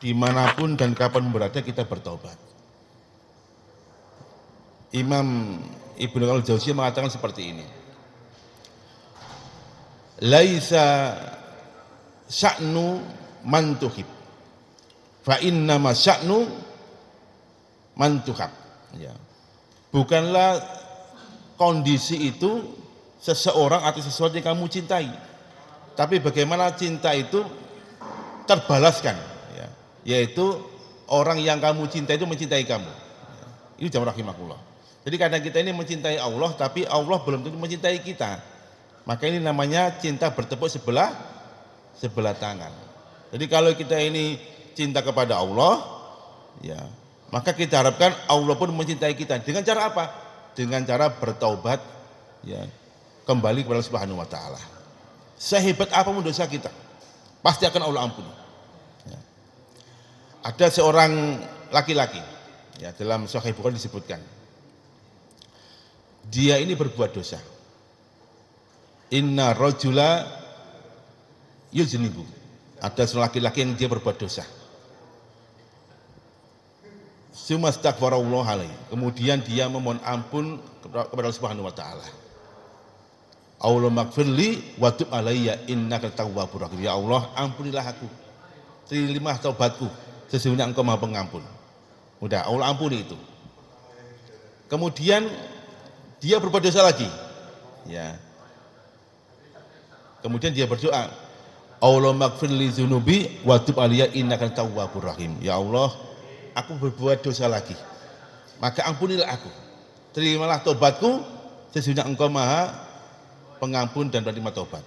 dimanapun dan kapan berada kita bertobat. Imam Ibnu Al Jauziyah mengatakan seperti ini. Laisa sya'nu man tuhib. Fa innama sya'nu man Ya. Bukanlah kondisi itu seseorang atau sesuatu yang kamu cintai. Tapi bagaimana cinta itu terbalaskan yaitu orang yang kamu cinta itu mencintai kamu. Ini jam rahimakullah. Jadi kadang kita ini mencintai Allah tapi Allah belum tentu mencintai kita. Maka ini namanya cinta bertepuk sebelah sebelah tangan. Jadi kalau kita ini cinta kepada Allah, ya maka kita harapkan Allah pun mencintai kita. Dengan cara apa? Dengan cara bertaubat, ya kembali kepada Subhanahu Wa Taala. Sehebat apapun dosa kita, pasti akan Allah ampuni ada seorang laki-laki ya dalam Sahih Bukhari disebutkan dia ini berbuat dosa inna rojula yuzinibu ada seorang laki-laki yang dia berbuat dosa Kemudian dia memohon ampun kepada Allah Subhanahu wa taala. Allah magfirli wa tub alayya innaka tawwabur rahim. Ya Allah, ampunilah aku. Terimalah taubatku sesungguhnya engkau maha pengampun udah Allah ampuni itu kemudian dia berbuat dosa lagi ya kemudian dia berdoa Allah makfir li zunubi wadub tub akan tahu tawwabur rahim ya Allah aku berbuat dosa lagi maka ampunilah aku terimalah tobatku sesungguhnya engkau maha pengampun dan penerima tobat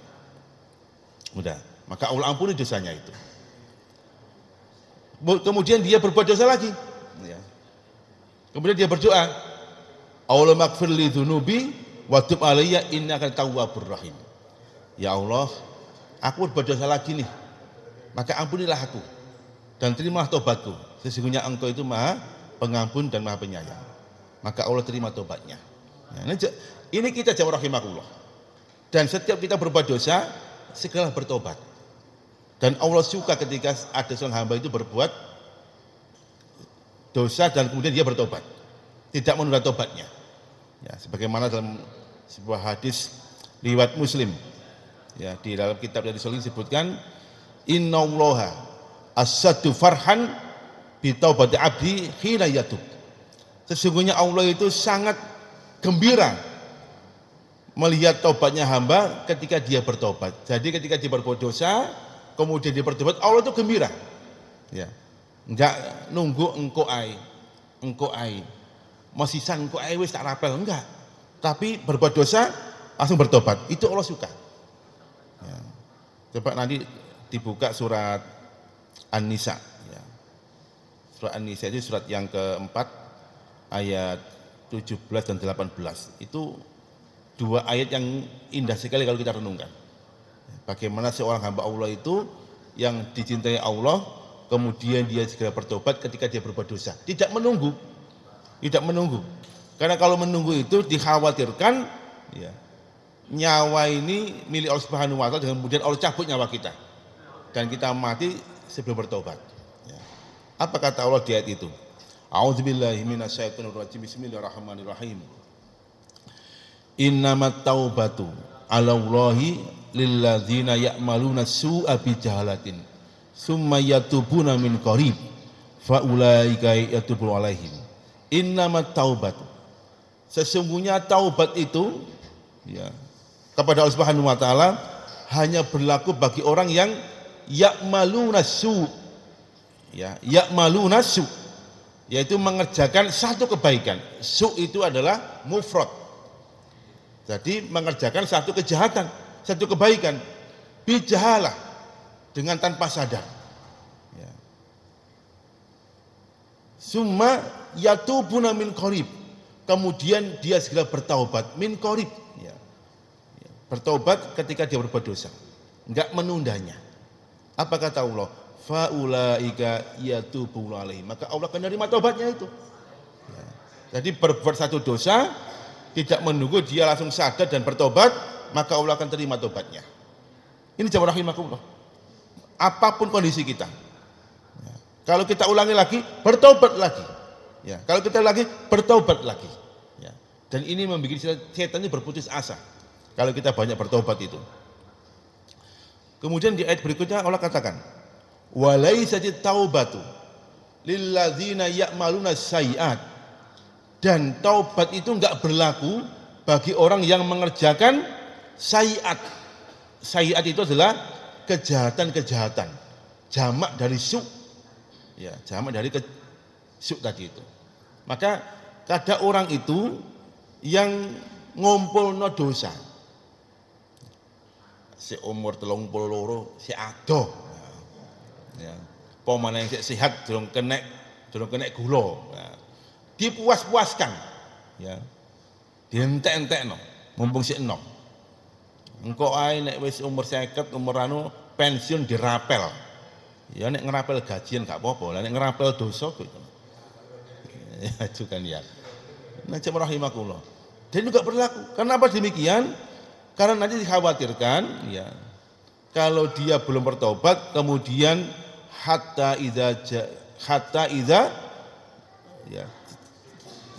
udah maka Allah ampuni dosanya itu kemudian dia berbuat dosa lagi ya. kemudian dia berdoa Allah makfirli dhunubi wa tub alayya innaka tawwabur rahim ya Allah aku berbuat dosa lagi nih maka ampunilah aku dan terimalah tobatku sesungguhnya engkau itu maha pengampun dan maha penyayang maka Allah terima tobatnya ya, ini kita jawab rahimahullah dan setiap kita berbuat dosa segala bertobat dan Allah suka ketika ada seorang hamba itu berbuat dosa dan kemudian dia bertobat. Tidak menunda tobatnya. Ya, sebagaimana dalam sebuah hadis riwayat Muslim. Ya, di dalam kitab dari Solih disebutkan innallaha asadu farhan bi abdi hina yatub. Sesungguhnya Allah itu sangat gembira melihat tobatnya hamba ketika dia bertobat. Jadi ketika dia berbuat dosa, kemudian diperdebat, Allah itu gembira. Ya. Enggak nunggu engkau ai. engkau ai. sang engkau ai wis tak rapel enggak. Tapi berbuat dosa langsung bertobat. Itu Allah suka. Ya. Coba nanti dibuka surat An-Nisa ya. Surat An-Nisa itu surat yang keempat ayat 17 dan 18. Itu dua ayat yang indah sekali kalau kita renungkan. Bagaimana seorang hamba Allah itu yang dicintai Allah, kemudian dia segera bertobat ketika dia berbuat dosa. Tidak menunggu, tidak menunggu. Karena kalau menunggu itu dikhawatirkan ya, nyawa ini milik Allah Subhanahu wa taala dan kemudian Allah cabut nyawa kita. Dan kita mati sebelum bertobat. Ya. Apa kata Allah di ayat itu? A'udzubillahi Bismillahirrahmanirrahim. Innamat taubatu Allahi lilladzina ya'maluna su'a jahalatin summa yatubuna min qarib fa ulaika yatubu alaihim innamat taubat sesungguhnya taubat itu ya kepada Allah Subhanahu wa taala hanya berlaku bagi orang yang ya'maluna su ya ya'maluna su yaitu mengerjakan satu kebaikan su itu adalah mufrad jadi mengerjakan satu kejahatan satu kebaikan bijahalah dengan tanpa sadar ya. summa yatubuna min korib kemudian dia segera bertaubat min korib ya. ya. bertaubat ketika dia berbuat dosa enggak menundanya apa kata Allah faulaika yatubuna alaihi maka Allah akan menerima taubatnya itu ya. jadi berbuat satu dosa tidak menunggu dia langsung sadar dan bertobat maka Allah akan terima tobatnya. Ini jamaah rahimakumullah. Apapun kondisi kita. Ya. Kalau kita ulangi lagi, bertobat lagi. Ya. Kalau kita lagi, bertobat lagi. Ya. Dan ini membuat setan ini berputus asa. Kalau kita banyak bertobat itu. Kemudian di ayat berikutnya Allah katakan, "Walaisati taubatu lilladzina ya'maluna sayi'at." Dan taubat itu enggak berlaku bagi orang yang mengerjakan sayiat. Sayiat itu adalah kejahatan-kejahatan. Jamak dari syuk. Ya, jamak dari ke, syuk tadi itu. Maka ada orang itu yang ngumpul no dosa. Si umur telung puluh loro, si ado. Ya. Pemana yang sehat, jurung kenek, jurung kenek gulo, Ya. Dipuas-puaskan. Ya. Dientek-entek no, mumpung si enok. Engko ae nek wis umur 50 umur anu pensiun dirapel. Ya nek ngerapel gajian gak apa-apa, nek ngerapel dosa itu. Ya juga kan, ya. cuma nah, rahimakumullah. Dan juga berlaku. Karena apa demikian? Karena nanti dikhawatirkan ya kalau dia belum bertobat kemudian hatta idza hatta idza ya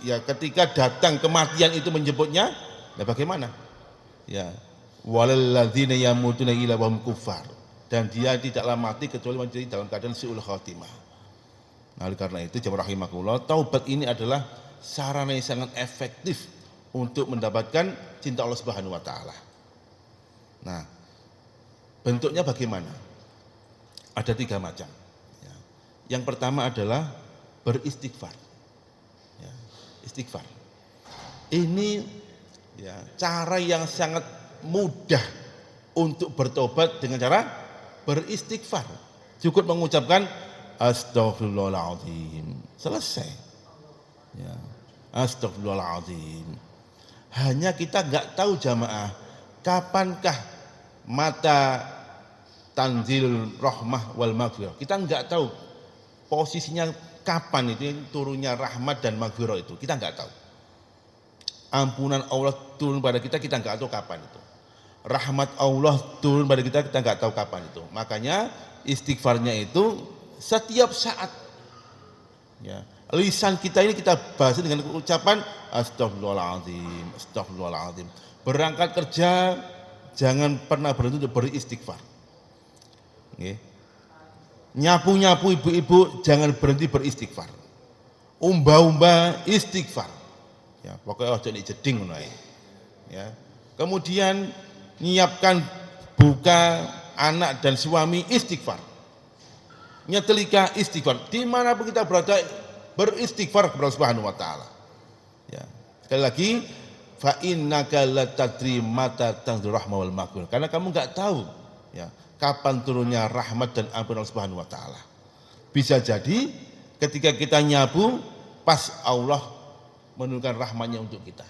ya ketika datang kematian itu menjemputnya, nah bagaimana? Ya, walalladzina yamutuna wahum kuffar dan dia tidaklah mati kecuali menjadi dalam keadaan siul khatimah nah oleh karena itu jemaah rahimakumullah taubat ini adalah sarana yang sangat efektif untuk mendapatkan cinta Allah Subhanahu wa taala nah bentuknya bagaimana ada tiga macam ya. yang pertama adalah beristighfar ya, istighfar ini ya, cara yang sangat mudah untuk bertobat dengan cara beristighfar. Cukup mengucapkan astagfirullahaladzim. Selesai. Ya. Astagfirullahaladzim. Hanya kita nggak tahu jamaah kapankah mata tanzil rahmah wal maghfirah. Kita nggak tahu posisinya kapan itu turunnya rahmat dan maghfirah itu. Kita nggak tahu. Ampunan Allah turun pada kita, kita nggak tahu kapan itu rahmat Allah turun pada kita kita nggak tahu kapan itu. Makanya istighfarnya itu setiap saat. Ya. Lisan kita ini kita bahas dengan ucapan astagfirullahaladzim, astagfirullahaladzim. Berangkat kerja jangan pernah berhenti untuk beristighfar. Nyapu-nyapu ibu-ibu jangan berhenti beristighfar. Umba-umba istighfar. Ya, pokoknya jadi jeding Ya. Kemudian nyiapkan buka anak dan suami istighfar nyetelika istighfar dimanapun kita berada beristighfar kepada Subhanahu Wa Taala ya sekali lagi fa innaka latadri mata tanzur rahmah wal maghfirah karena kamu nggak tahu ya kapan turunnya rahmat dan ampun Allah Subhanahu wa taala bisa jadi ketika kita nyabu pas Allah menurunkan rahmatnya untuk kita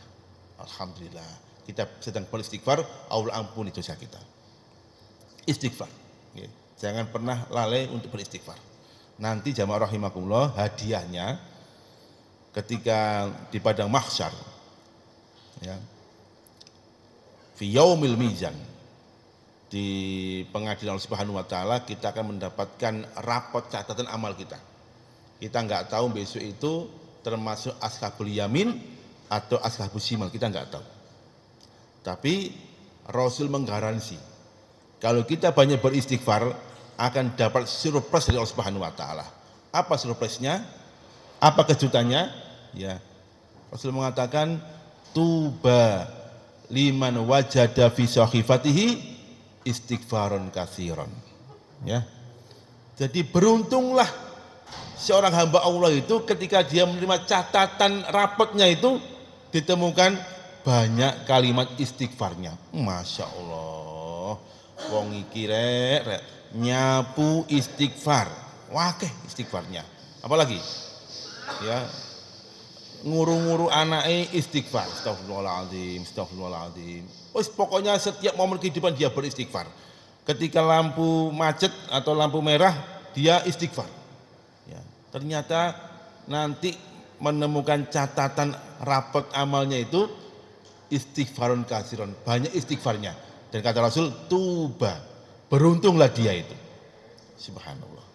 alhamdulillah kita sedang beristighfar, Allah ampuni dosa kita. Istighfar. Ya. Jangan pernah lalai untuk beristighfar. Nanti jamaah rahimakumullah hadiahnya ketika di padang mahsyar ya. Fi yaumil mizan di pengadilan Allah Subhanahu wa taala kita akan mendapatkan rapot catatan amal kita. Kita nggak tahu besok itu termasuk ashabul yamin atau ashabul simal, kita nggak tahu. Tapi Rasul menggaransi kalau kita banyak beristighfar akan dapat surprise dari Allah Subhanahu wa taala. Apa surprise-nya? Apa kejutannya? Ya. Rasul mengatakan tuba liman wajada fi sahifatihi istighfaron kasiron. Ya. Jadi beruntunglah seorang hamba Allah itu ketika dia menerima catatan rapatnya itu ditemukan banyak kalimat istighfarnya. Masya Allah. Wong iki rek, rek. nyapu istighfar. Wakeh istighfarnya. Apalagi? Ya, nguru-nguru anaknya istighfar. Astagfirullahaladzim, astagfirullahaladzim. oh pokoknya setiap momen kehidupan dia beristighfar. Ketika lampu macet atau lampu merah, dia istighfar. Ya. Ternyata nanti menemukan catatan rapat amalnya itu istighfarun kasiron, banyak istighfarnya. Dan kata Rasul, tuba, beruntunglah dia itu. Subhanallah.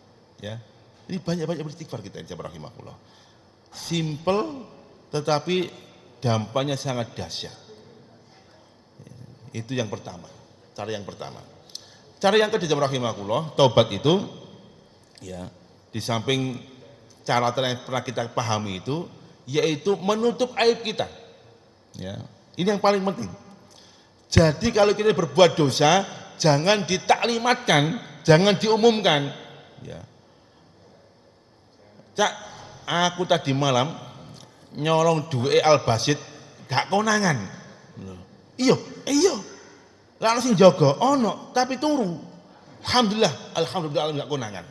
Ya. Ini banyak-banyak beristighfar kita yang rahimahullah. Simple tetapi dampaknya sangat dahsyat. Itu yang pertama, cara yang pertama. Cara yang kedua rahimahullah, taubat itu ya, di samping cara yang pernah kita pahami itu yaitu menutup aib kita. Ya, ini yang paling penting. Jadi kalau kita berbuat dosa, jangan ditaklimatkan, jangan diumumkan. Ya. Cak, aku tadi malam nyolong dua Al Basit gak konangan. Iyo, iyo. Lalu sing jaga ono tapi turu. Alhamdulillah, alhamdulillah gak konangan.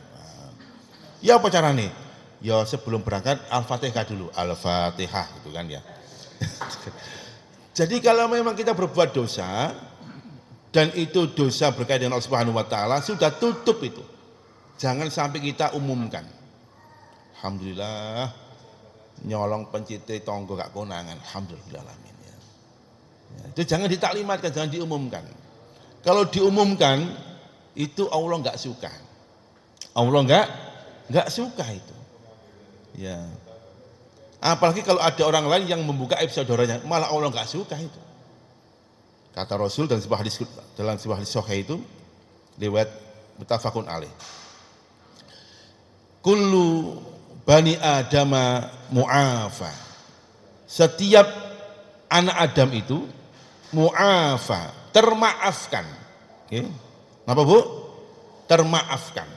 Ya apa cara nih? Ya sebelum berangkat Al-Fatihah dulu, Al-Fatihah gitu kan ya. Jadi kalau memang kita berbuat dosa dan itu dosa berkaitan dengan Allah Subhanahu wa taala, sudah tutup itu. Jangan sampai kita umumkan. Alhamdulillah nyolong pencite tonggo gak konangan. Alhamdulillah alamin ya. ya. Itu jangan ditaklimatkan, jangan diumumkan. Kalau diumumkan itu Allah nggak suka. Allah nggak nggak suka itu. Ya. Apalagi kalau ada orang lain yang membuka aib saudaranya, malah Allah nggak suka itu. Kata Rasul dan sebuah hadis dalam sebuah hadis sahih itu lewat mutafakun alaih. Kullu bani adama mu'afa. Setiap anak Adam itu mu'afa, termaafkan. Okay. Bu? Termaafkan.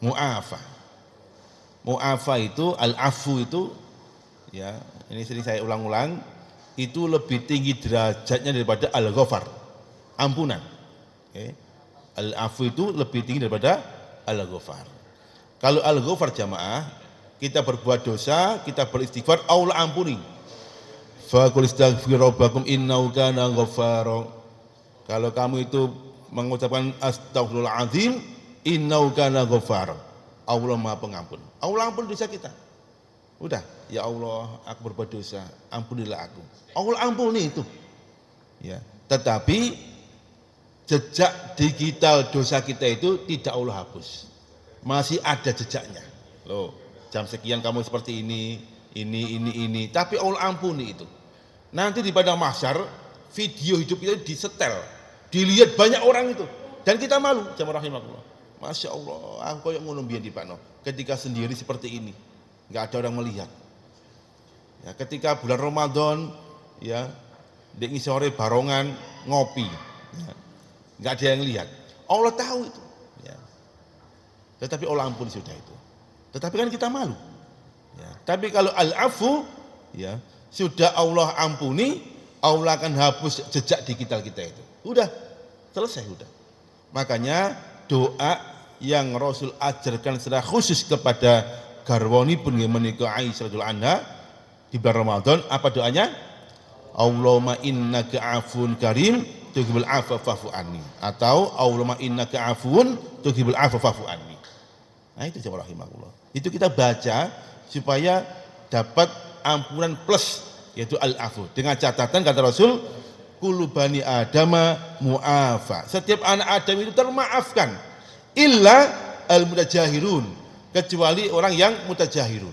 Mu'afa. Mu'afa itu al-afu itu ya ini sering saya ulang-ulang itu lebih tinggi derajatnya daripada al-ghafar ampunan okay. al-afu itu lebih tinggi daripada al-ghafar kalau al-ghafar jamaah kita berbuat dosa kita beristighfar Allah ampuni faqul istaghfir rabbakum kana kalau kamu itu mengucapkan astaghfirullahalazim innahu kana Allah Maha Pengampun Allah ampun dosa kita Udah, ya Allah, aku berbuat dosa, ampunilah aku. Allah ampuni itu. Ya, tetapi jejak digital dosa kita itu tidak Allah hapus. Masih ada jejaknya. Loh, jam sekian kamu seperti ini, ini, ini, ini. Tapi Allah ampuni itu. Nanti di padang mahsyar, video hidup kita disetel. Dilihat banyak orang itu. Dan kita malu, jamaah rahimahullah. Masya Allah, aku yang ngono biar pakno Ketika sendiri seperti ini nggak ada orang melihat. Ya, ketika bulan Ramadan, ya, di sore barongan ngopi, ya, nggak ada yang lihat. Allah tahu itu. Ya. Tetapi Allah ampun sudah itu. Tetapi kan kita malu. Ya. Tapi kalau al-afu, ya, sudah Allah ampuni, Allah akan hapus jejak digital kita itu. Udah, selesai udah. Makanya doa yang Rasul ajarkan secara khusus kepada garwani pun yang menikah Aisyah radhiyallahu anha di bulan Ramadan apa doanya? Allahumma innaka afun karim tuhibul afa fa'fu anni atau Allahumma innaka afun tuhibul afa fa'fu anni. Nah itu jemaah rahimahullah. Itu kita baca supaya dapat ampunan plus yaitu al-afu. Dengan catatan kata Rasul kulubani bani adama mu'afa. Setiap anak Adam itu termaafkan illa al mudajahirun kecuali orang yang mutajahirun.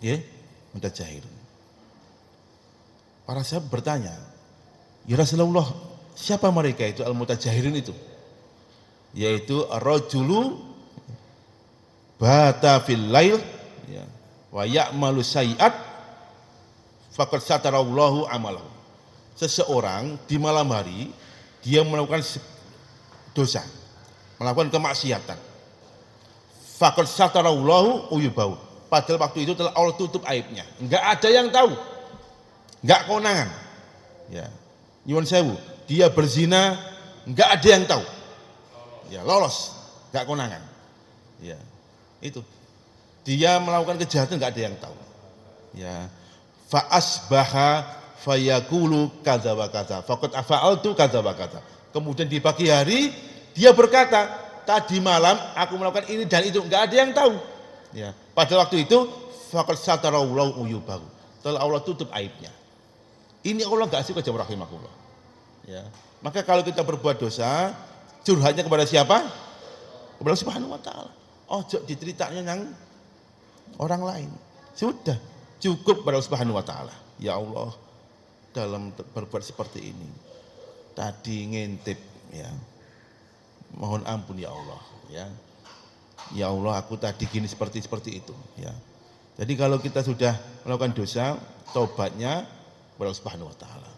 Ya, mutajahirun. Para sahabat bertanya, "Ya Rasulullah, siapa mereka itu al mutajahirun itu?" Yaitu ar-rajulu bata fil lail ya, wa ya'malu sayi'at faqad satarallahu amalahu. Seseorang di malam hari dia melakukan dosa, melakukan kemaksiatan Fakat satarallahu uyubau. Padahal waktu itu telah Allah tutup aibnya. Enggak ada yang tahu. Enggak konangan. Ya. Nyuwun sewu, dia berzina, enggak ada yang tahu. Ya, lolos. Enggak konangan. Ya. Itu. Dia melakukan kejahatan enggak ada yang tahu. Ya. Fa asbaha fayakulu kadza wa kadza. Fakat afa'altu kadza wa kadza. Kemudian di pagi hari dia berkata, tadi malam aku melakukan ini dan itu nggak ada yang tahu ya pada waktu itu satarawulau uyu baru. telah Allah tutup aibnya ini Allah nggak suka jawab rahimahullah ya maka kalau kita berbuat dosa curhatnya kepada siapa kepada Subhanahu Wa Taala Oh, jok diceritanya yang orang lain sudah cukup kepada Subhanahu Wa Taala ya Allah dalam berbuat seperti ini tadi ngintip ya mohon ampun ya Allah ya ya Allah aku tadi gini seperti seperti itu ya jadi kalau kita sudah melakukan dosa tobatnya kepada Subhanahu wa taala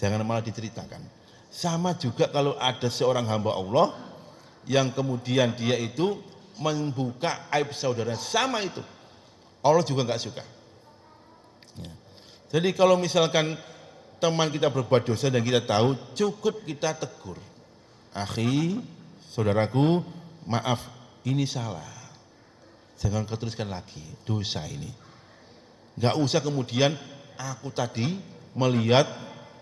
jangan malah diceritakan sama juga kalau ada seorang hamba Allah yang kemudian dia itu membuka aib saudara sama itu Allah juga nggak suka ya. jadi kalau misalkan teman kita berbuat dosa dan kita tahu cukup kita tegur akhi Saudaraku, maaf, ini salah. Jangan keteruskan lagi dosa ini. Enggak usah kemudian aku tadi melihat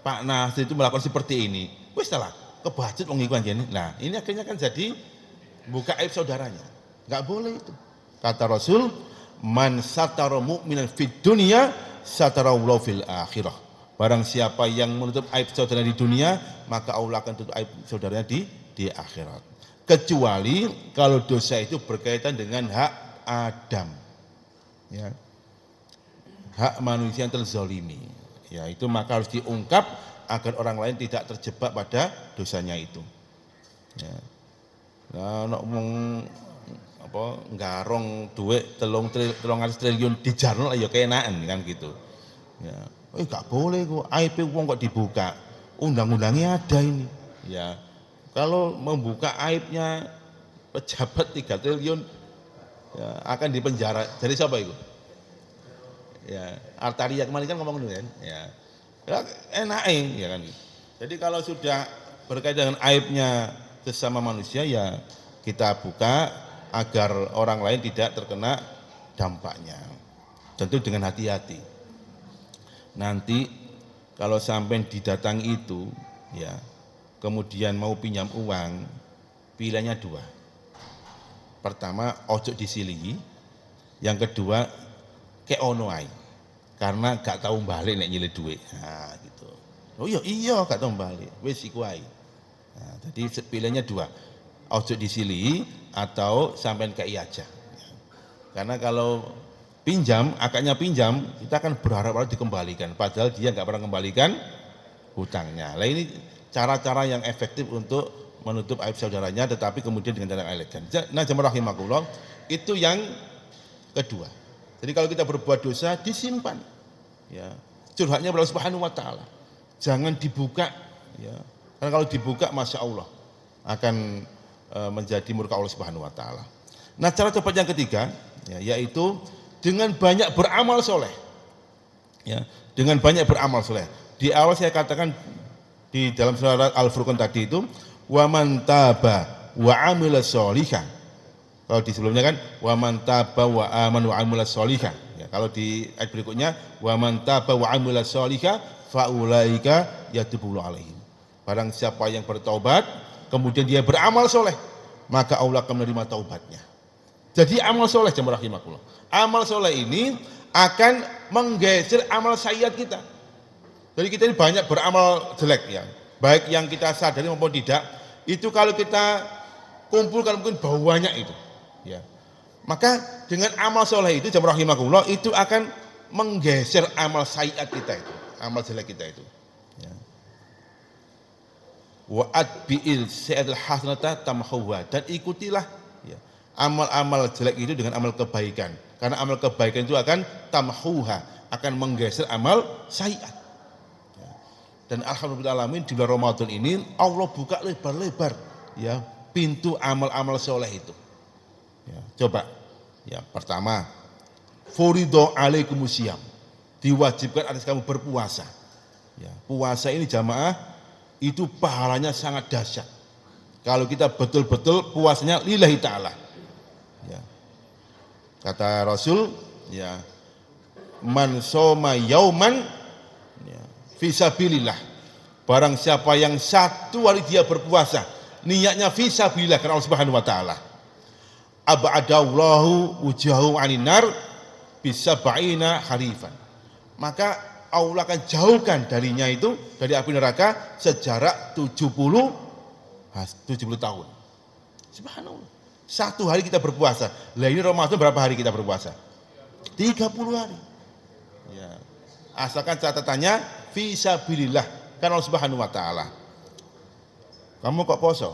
Pak Nasir itu melakukan seperti ini. Wis salah, kebacut wong ini. Nah, ini akhirnya kan jadi buka aib saudaranya. Enggak boleh itu. Kata Rasul, man satara mu'minan fid dunia, satara fil akhirah. Barang siapa yang menutup aib saudaranya di dunia, maka Allah akan tutup aib saudaranya di di akhirat kecuali kalau dosa itu berkaitan dengan hak Adam ya hak manusia yang terzolimi ya itu maka harus diungkap agar orang lain tidak terjebak pada dosanya itu ya nah nak meng apa garong duit telung tri, telung triliun di jarno ya keenaan kan gitu ya eh gak boleh kok IP uang kok dibuka undang-undangnya ada ini ya kalau membuka aibnya pejabat 3 triliun ya, akan dipenjara. Jadi siapa itu? Ya, Artaria kemarin kan ngomong dulu kan. Ya. ya enak eh, ya kan. Jadi kalau sudah berkaitan dengan aibnya sesama manusia ya kita buka agar orang lain tidak terkena dampaknya. Tentu dengan hati-hati. Nanti kalau sampai didatang itu ya kemudian mau pinjam uang, pilihannya dua. Pertama, ojo disilingi. Yang kedua, keonoai. Karena gak tahu balik nek nyilih duit. Nah, gitu. Oh iya, iya gak tahu balik. Wis iku Nah, jadi pilihannya dua. Ojo disili atau sampean kei iya aja. Karena kalau pinjam, akaknya pinjam, kita akan berharap harus dikembalikan. Padahal dia gak pernah kembalikan hutangnya. Lah ini cara-cara yang efektif untuk menutup aib saudaranya tetapi kemudian dengan cara elegan. Nah, jemaah itu yang kedua. Jadi kalau kita berbuat dosa disimpan. Ya. Curhatnya kepada Subhanahu wa taala. Jangan dibuka ya. Karena kalau dibuka Masya Allah akan e, menjadi murka Allah Subhanahu wa taala. Nah, cara cepat yang ketiga ya, yaitu dengan banyak beramal soleh. Ya, dengan banyak beramal soleh. Di awal saya katakan di dalam surat Al-Furqan tadi itu wa man taba wa amila sholihan. Kalau di sebelumnya kan wa man taba wa aman wa amila sholihan. Ya, kalau di ayat berikutnya wa man taba wa amila sholihan fa ulaika yatubulu alaihim. Barang siapa yang bertaubat kemudian dia beramal soleh maka Allah akan menerima taubatnya. Jadi amal soleh jemaah rahimakumullah. Amal soleh ini akan menggeser amal sayyiat kita. Jadi kita ini banyak beramal jelek ya. Baik yang kita sadari maupun tidak, itu kalau kita kumpulkan mungkin bau itu. Ya. Maka dengan amal soleh itu jamrahimakumullah itu akan menggeser amal sayiat kita itu, amal jelek kita itu. Ya. biil biil sayyidil hasanata dan ikutilah ya, amal-amal jelek itu dengan amal kebaikan. Karena amal kebaikan itu akan tamhuha, akan menggeser amal sayiat. Dan alhamdulillah alamin di bulan Ramadan ini Allah buka lebar-lebar ya pintu amal-amal soleh itu. Ya, coba. Ya, pertama, furido alaikumusiyam. Diwajibkan atas kamu berpuasa. Ya, puasa ini jamaah itu pahalanya sangat dahsyat. Kalau kita betul-betul puasanya lillahi ta'ala. Ya. Kata Rasul, ya, man soma yauman Fisabilillah. Barang siapa yang satu hari dia berpuasa, niatnya fisabilillah karena Allah Subhanahu wa taala. Abadallahu wujahu aninar bisa baina harifan. Maka Allah akan jauhkan darinya itu dari api neraka sejarak 70 70 tahun. Subhanallah. Satu hari kita berpuasa. Lah ini Ramadan berapa hari kita berpuasa? 30 hari. Ya. Asalkan catatannya bisa sabilillah kan Allah Subhanahu wa taala. Kamu kok poso?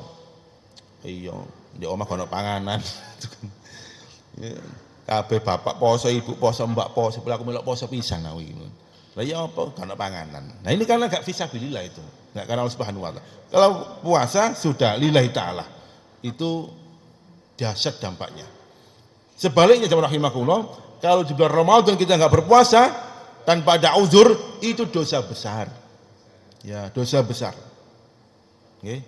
Iya, di omah kono panganan. Ya. Kabeh bapak poso, ibu poso, mbak poso, pula aku melok poso pisang aku Lah ya apa kono panganan. Nah ini karena gak bisa bila itu. Enggak karena Allah Subhanahu wa taala. Kalau puasa sudah lillahi taala. Itu dahsyat dampaknya. Sebaliknya jemaah rahimakumullah, kalau di bulan Ramadan kita nggak berpuasa, tanpa ada uzur itu dosa besar. Ya, dosa besar. oke okay.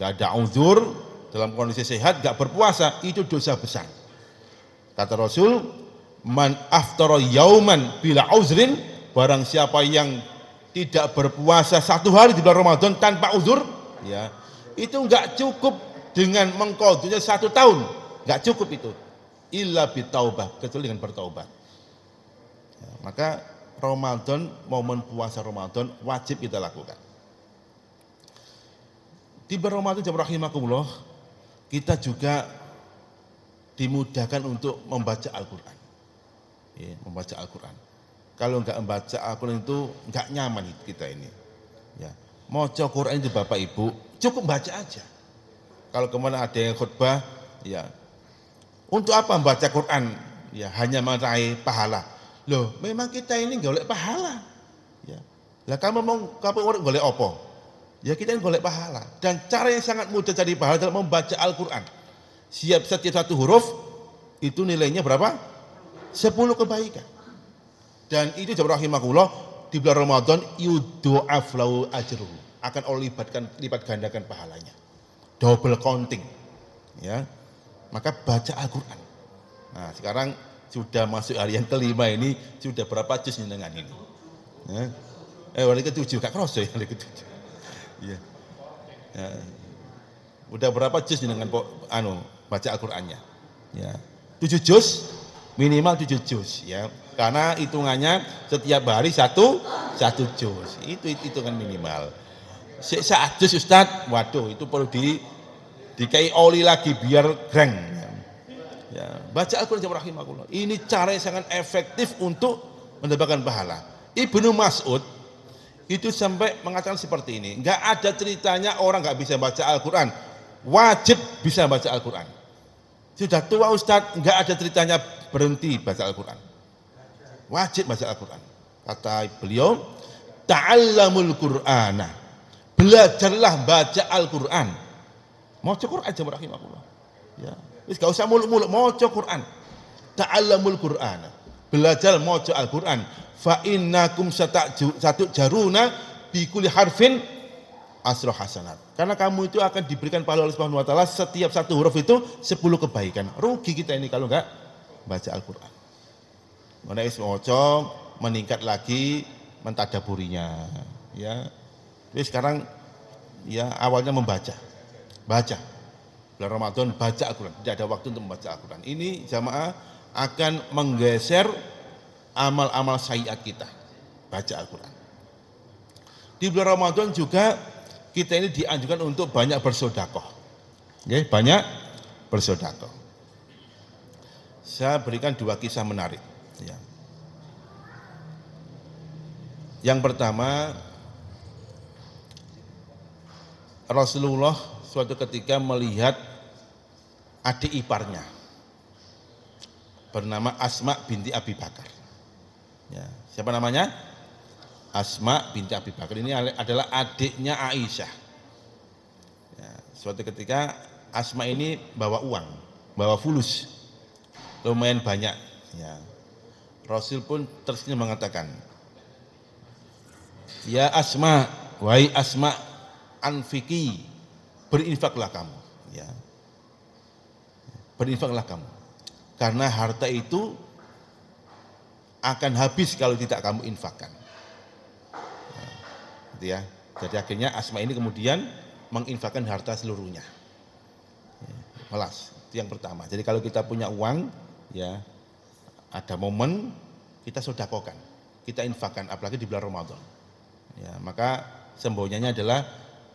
ada uzur dalam kondisi sehat gak berpuasa itu dosa besar. Kata Rasul, man aftara yauman bila uzrin, barang siapa yang tidak berpuasa satu hari di bulan Ramadan tanpa uzur, ya, itu enggak cukup dengan mengkodunya satu tahun, enggak cukup itu. Illa bitaubah, kecuali dengan bertaubat. Maka Ramadan, momen puasa Ramadan wajib kita lakukan. Tiba Ramadan jam rahimakumullah, kita juga dimudahkan untuk membaca Al-Quran. Ya, membaca Al-Quran. Kalau enggak membaca Al-Quran itu enggak nyaman kita ini. Ya. Moco Quran itu Bapak Ibu, cukup baca aja. Kalau kemana ada yang khutbah, ya untuk apa membaca Quran? Ya hanya meraih pahala. Loh, memang kita ini nggak boleh pahala. Ya. Lah kamu mau kamu orang boleh opo? Ya kita ini boleh pahala. Dan cara yang sangat mudah cari pahala adalah membaca Al-Qur'an. Siap setiap satu huruf itu nilainya berapa? sepuluh kebaikan. Dan itu jawab rahimahullah di bulan Ramadan yudu'af lau ajru. Akan Allah libatkan lipat gandakan pahalanya. Double counting. Ya. Maka baca Al-Qur'an. Nah, sekarang sudah masuk hari yang kelima ini sudah berapa juz dengan ini? Ya. Eh hari ketujuh kak kroso ya hari ketujuh. Ya. ya. Udah berapa juz dengan anu baca Al-Qur'annya? Ya. Tujuh juz minimal tujuh juz ya. Karena hitungannya setiap hari satu satu juz Itu hitungan minimal. Saat juz Ustaz, waduh itu perlu di dikai oli lagi biar greng. Ya. ya. Baca Al-Quran jamur rahimahullah. Ini cara yang sangat efektif untuk mendapatkan pahala. Ibnu Mas'ud itu sampai mengatakan seperti ini. Enggak ada ceritanya orang enggak bisa baca Al-Quran. Wajib bisa baca Al-Quran. Sudah tua Ustadz, enggak ada ceritanya berhenti baca Al-Quran. Wajib baca Al-Quran. Kata beliau, ta'allamul Qur'ana. Belajarlah baca Al-Quran. Mau cukur aja rahimahullah. Ya, Wis gak usah muluk-muluk maca Quran. Ta'allamul Quran. Belajar maca Al-Quran. Fa innakum satu jaruna bi kulli harfin asra hasanat. Karena kamu itu akan diberikan pahala oleh Subhanahu wa taala setiap satu huruf itu 10 kebaikan. Rugi kita ini kalau enggak baca Al-Qur'an. Mana is maca meningkat lagi mentadaburinya ya. Jadi sekarang ya awalnya membaca. Baca bulan Ramadan baca Al-Quran, tidak ada waktu untuk membaca Al-Quran. Ini jamaah akan menggeser amal-amal sayiat kita, baca Al-Quran. Di bulan Ramadan juga kita ini dianjurkan untuk banyak bersodakoh. Oke, banyak bersodakoh. Saya berikan dua kisah menarik. Ya. Yang pertama, Rasulullah suatu ketika melihat adik iparnya bernama Asma binti Abi Bakar. Ya, siapa namanya? Asma binti Abi Bakar ini adalah adiknya Aisyah. Ya, suatu ketika Asma ini bawa uang, bawa fulus, lumayan banyak. Ya. Rasul pun tersenyum mengatakan, Ya Asma, wahai Asma, anfiki berinfaklah kamu. Ya. Berinfaklah kamu. Karena harta itu akan habis kalau tidak kamu infakkan. Nah, ya. Jadi akhirnya Asma ini kemudian menginfakkan harta seluruhnya. Ya, melas, itu yang pertama. Jadi kalau kita punya uang, ya ada momen kita sudah kokan, kita infakkan, apalagi di bulan Ramadan. Ya, maka sembuhnya adalah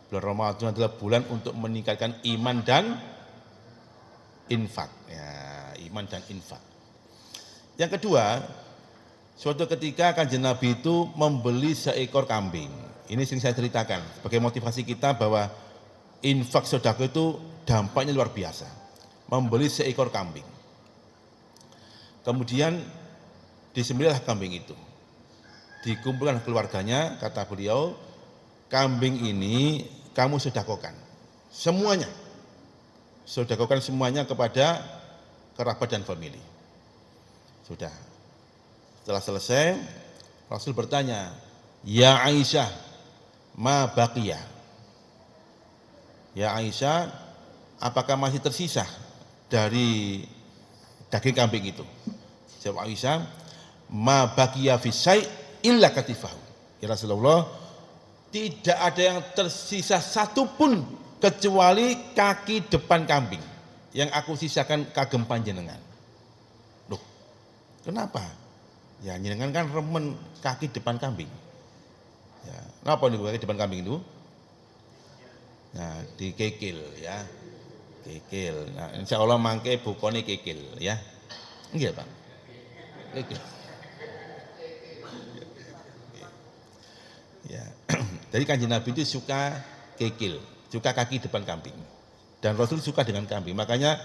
Bulan Ramadan adalah bulan untuk meningkatkan iman dan infak. Ya, iman dan infak. Yang kedua, suatu ketika kanjeng Nabi itu membeli seekor kambing. Ini sering saya ceritakan sebagai motivasi kita bahwa infak sodako itu dampaknya luar biasa. Membeli seekor kambing. Kemudian disembelihlah kambing itu. Dikumpulkan keluarganya, kata beliau, kambing ini kamu sedakokan semuanya. sedakokan semuanya kepada kerabat dan family. Sudah. Setelah selesai, Rasul bertanya, "Ya Aisyah, ma baqiya?" Ya Aisyah, apakah masih tersisa dari daging kambing itu? Jawab Aisyah, "Ma baqiya fi illa katifahu." Ya Rasulullah, tidak ada yang tersisa satupun kecuali kaki depan kambing yang aku sisakan kagem panjenengan. Loh, kenapa? Ya jenengan kan remen kaki depan kambing. Ya, kenapa nih kaki depan kambing itu? Nah, ya, dikekil ya. Kekil. Nah, insya Allah mangke bukone kekil ya. Iya Pak. Kekil. Ya. Jadi kanji Nabi itu suka kekil, suka kaki depan kambing. Dan Rasul suka dengan kambing. Makanya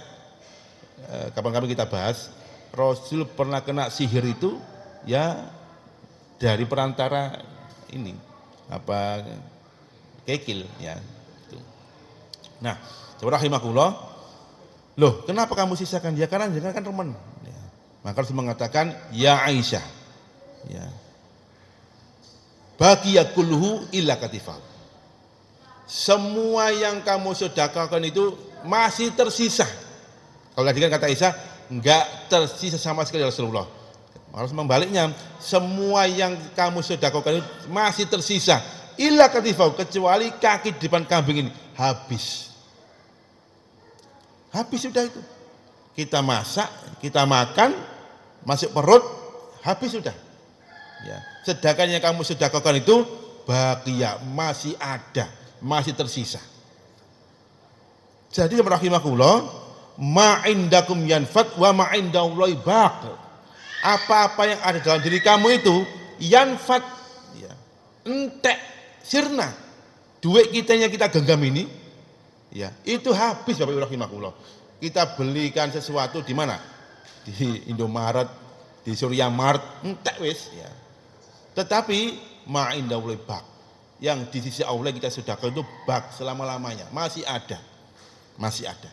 eh, kapan-kapan kita bahas, Rasul pernah kena sihir itu ya dari perantara ini apa kekil ya. Itu. Nah, coba rahimakumullah. Loh, kenapa kamu sisakan? Ya karena jangan kan teman. Ya. Maka harus mengatakan, ya Aisyah. Ya, bagi yakulhu illa katifal. Semua yang kamu sedekahkan itu masih tersisa. Kalau tadi kan kata Isa, enggak tersisa sama sekali ya Rasulullah. Harus membaliknya, semua yang kamu sedekahkan itu masih tersisa. Illa katifau, kecuali kaki depan kambing ini habis. Habis sudah itu. Kita masak, kita makan, masuk perut, habis sudah. Ya. Sedekah yang kamu sedekahkan itu bahagia masih ada, masih tersisa. Jadi ya, rahimakumullah, ma'indakum yanfat wa ma'indallahi baq. Apa-apa yang ada dalam diri kamu itu yanfat ya. Entek sirna. Duit kita yang kita genggam ini ya, itu habis Bapak Ibu rahimakumullah. Kita belikan sesuatu di mana? Di Indomaret, di Surya Mart, entek wis ya tetapi main ma'inda bak yang di sisi Allah kita sudah itu bak selama-lamanya masih ada masih ada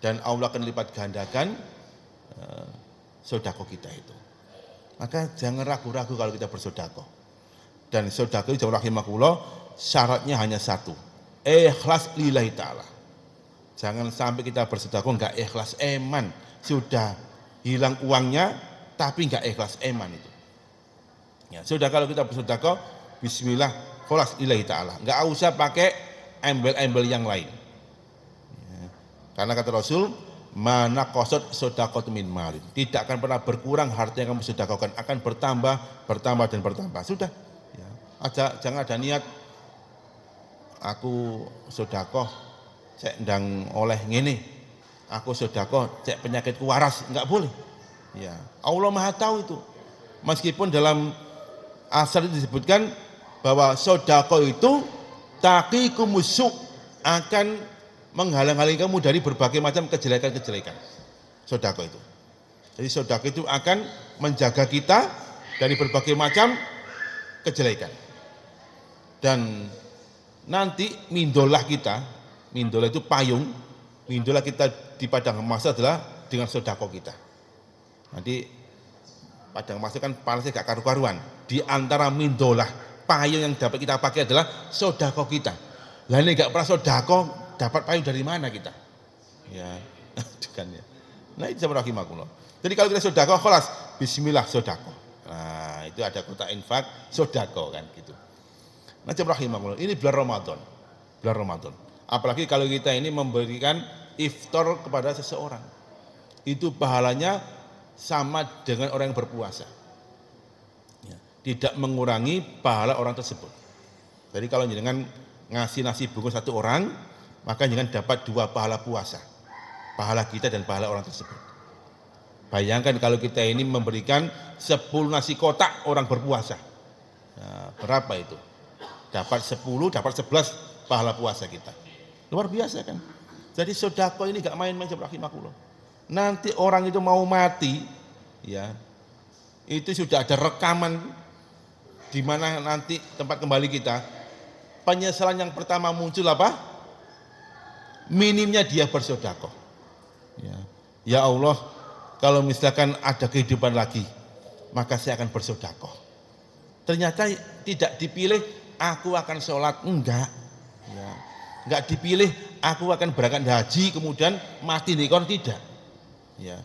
dan Allah akan lipat gandakan eh, sodako kita itu maka jangan ragu-ragu kalau kita bersodako dan sodako itu rahimakuloh syaratnya hanya satu ikhlas lillahi ta'ala jangan sampai kita bersodako enggak ikhlas eman sudah hilang uangnya tapi enggak ikhlas eman itu Ya, sudah kalau kita bersedekah bismillah kholas ilahi taala. Enggak usah pakai embel-embel yang lain. Ya. Karena kata Rasul, mana kosot sodakot min malin. Tidak akan pernah berkurang harta yang kamu sedekahkan, akan bertambah, bertambah dan bertambah. Sudah. Ya. Ada, jangan ada niat aku sodakoh cek ndang oleh ini Aku sodakoh cek penyakitku waras, enggak boleh. Ya, Allah Maha tahu itu. Meskipun dalam asal disebutkan bahwa sodako itu taki kumusuk akan menghalang-halangi kamu dari berbagai macam kejelekan-kejelekan. Sodako itu. Jadi sodako itu akan menjaga kita dari berbagai macam kejelekan. Dan nanti mindolah kita, mindolah itu payung, mindolah kita di padang emas adalah dengan sodako kita. Nanti padang emas itu kan panasnya gak karu-karuan di antara mindolah payung yang dapat kita pakai adalah sodako kita. Lah ini nggak pernah sodako dapat payung dari mana kita? Ya, kan ya. Nah itu sama rahimakumullah. Jadi kalau kita sodako kelas Bismillah sodako. Nah itu ada kota infak sodako kan gitu. Nah coba rahimakumullah. Ini bulan Ramadan, bulan Ramadan. Apalagi kalau kita ini memberikan iftar kepada seseorang, itu pahalanya sama dengan orang yang berpuasa tidak mengurangi pahala orang tersebut. Jadi kalau dengan ngasih nasi bungkus satu orang, maka jangan dapat dua pahala puasa. Pahala kita dan pahala orang tersebut. Bayangkan kalau kita ini memberikan 10 nasi kotak orang berpuasa. Nah, berapa itu? Dapat 10, dapat 11 pahala puasa kita. Luar biasa kan? Jadi sodako ini gak main-main rahimahullah. Nanti orang itu mau mati, ya itu sudah ada rekaman di mana nanti tempat kembali kita, penyesalan yang pertama muncul apa? Minimnya dia bersodako. Ya. ya Allah, kalau misalkan ada kehidupan lagi, maka saya akan bersodako. Ternyata tidak dipilih, aku akan sholat. Enggak. Ya. Enggak dipilih, aku akan berangkat haji, kemudian mati di kon tidak. Ya.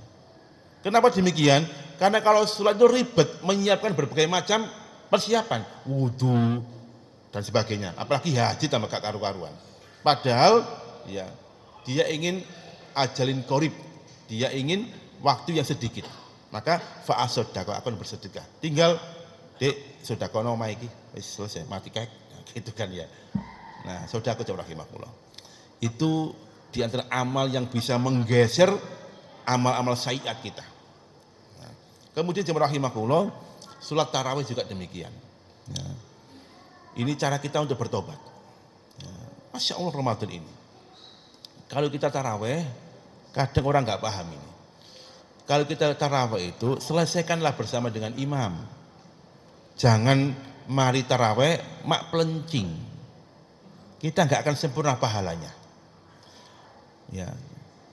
Kenapa demikian? Karena kalau sholat itu ribet, menyiapkan berbagai macam persiapan wudhu dan sebagainya. Apalagi haji tambah gak karu-karuan. Padahal ya dia ingin ajalin korib, dia ingin waktu yang sedikit. Maka sodako akan bersedekah. Tinggal dek sodako no maiki, selesai mati kek, gitu kan ya. Nah sodako jauh rahimahullah. Itu di antara amal yang bisa menggeser amal-amal syiat kita. Nah, kemudian jemaah rahimahullah, Sholat tarawih juga demikian. Ya. Ini cara kita untuk bertobat. Ya. Masya Allah Ramadan ini. Kalau kita taraweh, kadang orang nggak paham ini. Kalau kita taraweh itu, selesaikanlah bersama dengan imam. Jangan mari taraweh, mak pelencing. Kita nggak akan sempurna pahalanya. Ya.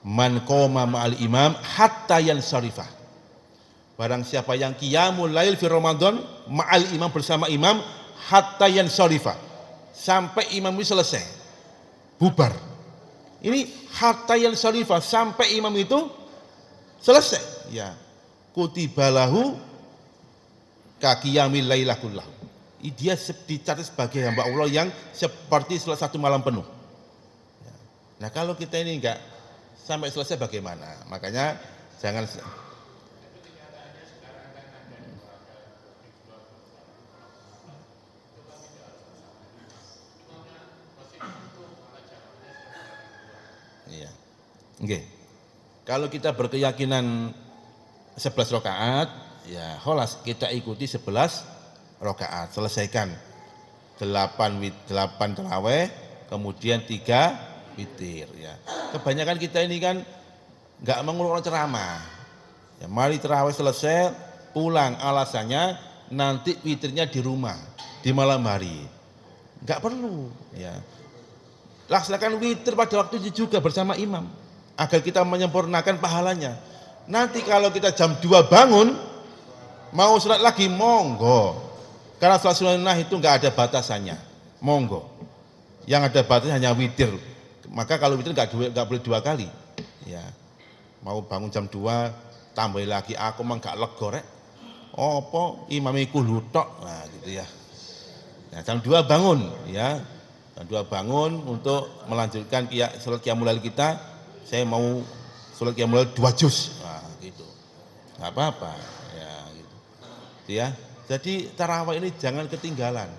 Man koma ma'al imam hatta yang syarifah. Barang siapa yang qiyamul lail fi Ramadan ma'al imam bersama imam hatta yansarifa. Sampai imam itu selesai. Bubar. Ini hatta yansarifa sampai imam itu selesai. Ya. Kutibalahu kakiyamil lailah kullahu. Dia dicatat sebagai hamba Allah yang seperti salah satu malam penuh. Ya. Nah kalau kita ini enggak sampai selesai bagaimana? Makanya jangan Oke, Kalau kita berkeyakinan 11 rakaat, ya holas kita ikuti 11 rakaat, selesaikan 8 delapan 8 terawih, kemudian 3 witir ya. Kebanyakan kita ini kan nggak mengulang ceramah. Ya, mari terawih selesai, pulang alasannya nanti witirnya di rumah di malam hari. Nggak perlu ya. Laksanakan witir pada waktu itu juga bersama imam agar kita menyempurnakan pahalanya. Nanti kalau kita jam 2 bangun mau sholat lagi monggo. Karena sholat sunnah itu nggak ada batasannya. Monggo. Yang ada batasnya hanya witir. Maka kalau witir nggak dua, boleh dua kali. Ya. Mau bangun jam 2 tambah lagi aku mah nggak legorek. Opo imamiku lutok. lah gitu ya. Nah, jam dua bangun ya. Jam dua bangun untuk melanjutkan kia, sholat qiyamul kita saya mau sholat mulai dua juz. Nah, gitu. nggak apa-apa. Ya, gitu. gitu. Ya. Jadi tarawih ini jangan ketinggalan.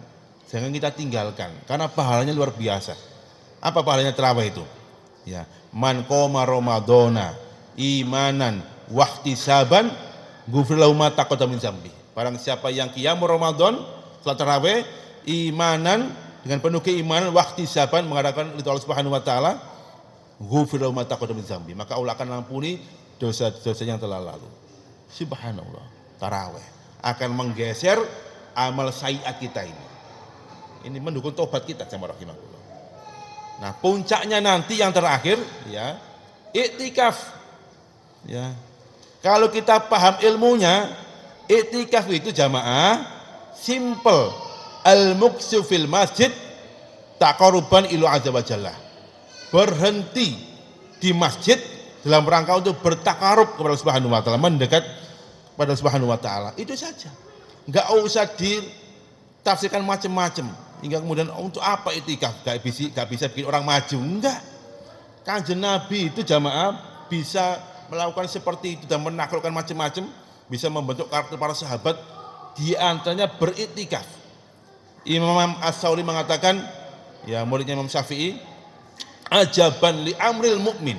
Jangan kita tinggalkan karena pahalanya luar biasa. Apa pahalanya tarawih itu? Ya, man koma romadona imanan wakti saban ma taqaddama zambi. Barang siapa yang kiamur Ramadan salat tarawih imanan dengan penuh keimanan saban mengadakan ritual Allah Subhanahu wa taala zambi, maka Allah akan ampuni dosa-dosa yang telah lalu. Subhanallah. Taraweh akan menggeser amal sayiat kita ini. Ini mendukung tobat kita sama rahimahullah. Nah, puncaknya nanti yang terakhir ya, itikaf. Ya. Kalau kita paham ilmunya, itikaf itu jamaah simple. Al-muksu fil masjid tak korban ilu azza wa berhenti di masjid dalam rangka untuk bertakarub kepada Subhanahu wa taala, mendekat kepada Subhanahu wa taala. Itu saja. Enggak usah ditafsirkan macam-macam. Hingga kemudian oh, untuk apa itu ikaf? Enggak bisa, enggak bisa bikin orang maju. Enggak. Kanjeng Nabi itu jamaah bisa melakukan seperti itu dan menaklukkan macam-macam, bisa membentuk karakter para sahabat di antaranya beritikaf. Imam As-Sauri mengatakan, ya muridnya Imam Syafi'i, ajaban li amril mukmin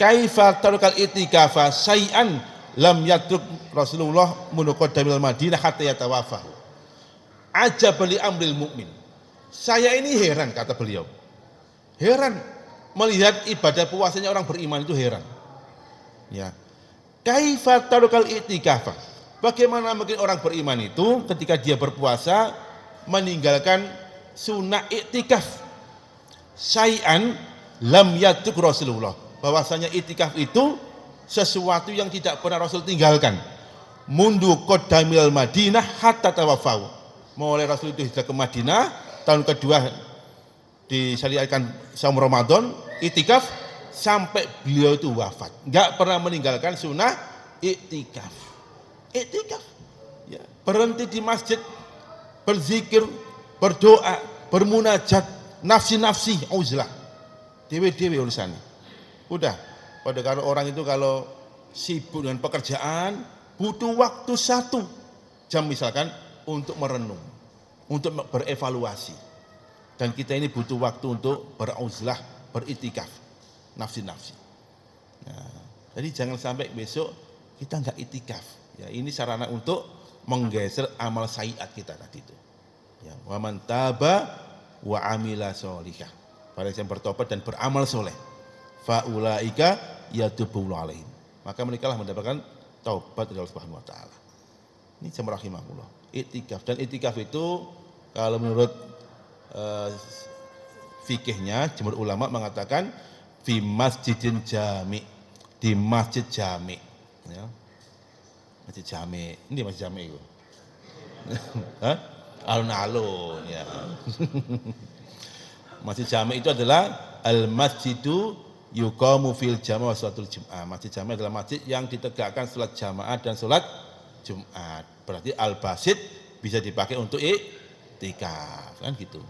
kaifa tarukal itikafa sayan lam yatruk Rasulullah munaqaddamil Madinah hatta yatawafa ajaban li amril mukmin saya ini heran kata beliau heran melihat ibadah puasanya orang beriman itu heran ya kaifa tarukal itikafa Bagaimana mungkin orang beriman itu ketika dia berpuasa meninggalkan sunnah itikaf syai'an lam yaduk Rasulullah bahwasanya itikaf itu sesuatu yang tidak pernah Rasul tinggalkan mundu kodamil Madinah hatta tawafau mulai Rasul itu hijrah ke Madinah tahun kedua disyariatkan saum Ramadan itikaf sampai beliau itu wafat nggak pernah meninggalkan sunnah itikaf itikaf ya, berhenti di masjid berzikir berdoa bermunajat nafsi-nafsi uzlah. Dewe-dewe urusan. Udah. Pada kalau orang itu kalau sibuk dengan pekerjaan, butuh waktu satu jam misalkan untuk merenung, untuk berevaluasi. Dan kita ini butuh waktu untuk beruzlah, beritikaf, nafsi-nafsi. Nah, jadi jangan sampai besok kita nggak itikaf. Ya, ini sarana untuk menggeser amal sayiat kita tadi itu. Ya, waman taba wa amila solihah. Pada yang bertobat dan beramal soleh. Faulaika yatubullah alaihim. Maka mereka lah mendapatkan taubat dari Allah Subhanahu wa taala. Ini jamaah rahimahullah. Itikaf dan itikaf itu kalau menurut uh, fikihnya jumhur ulama mengatakan di masjidin jami di masjid jami ya. Masjid jami. Ini masjid jami itu. Hah? alun-alun ya. Masjid Jami itu adalah al-masjidu yuqamu fil jamaah salatul jum'ah. Masjid Jami adalah masjid yang ditegakkan salat jamaah dan salat Jumat. Berarti al-basid bisa dipakai untuk iktikaf kan gitu.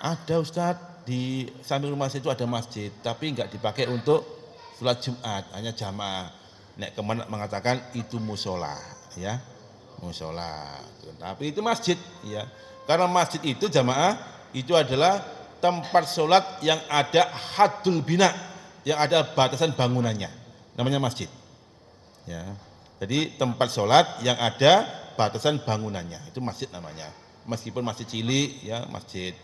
Ada Ustaz di samping rumah saya itu ada masjid tapi enggak dipakai untuk salat Jumat, hanya jamaah. Nek kemana mengatakan itu musola ya musola. Tapi itu masjid, ya. Karena masjid itu jamaah itu adalah tempat sholat yang ada hadul bina, yang ada batasan bangunannya, namanya masjid. Ya. Jadi tempat sholat yang ada batasan bangunannya itu masjid namanya. Meskipun masjid cilik, ya masjid.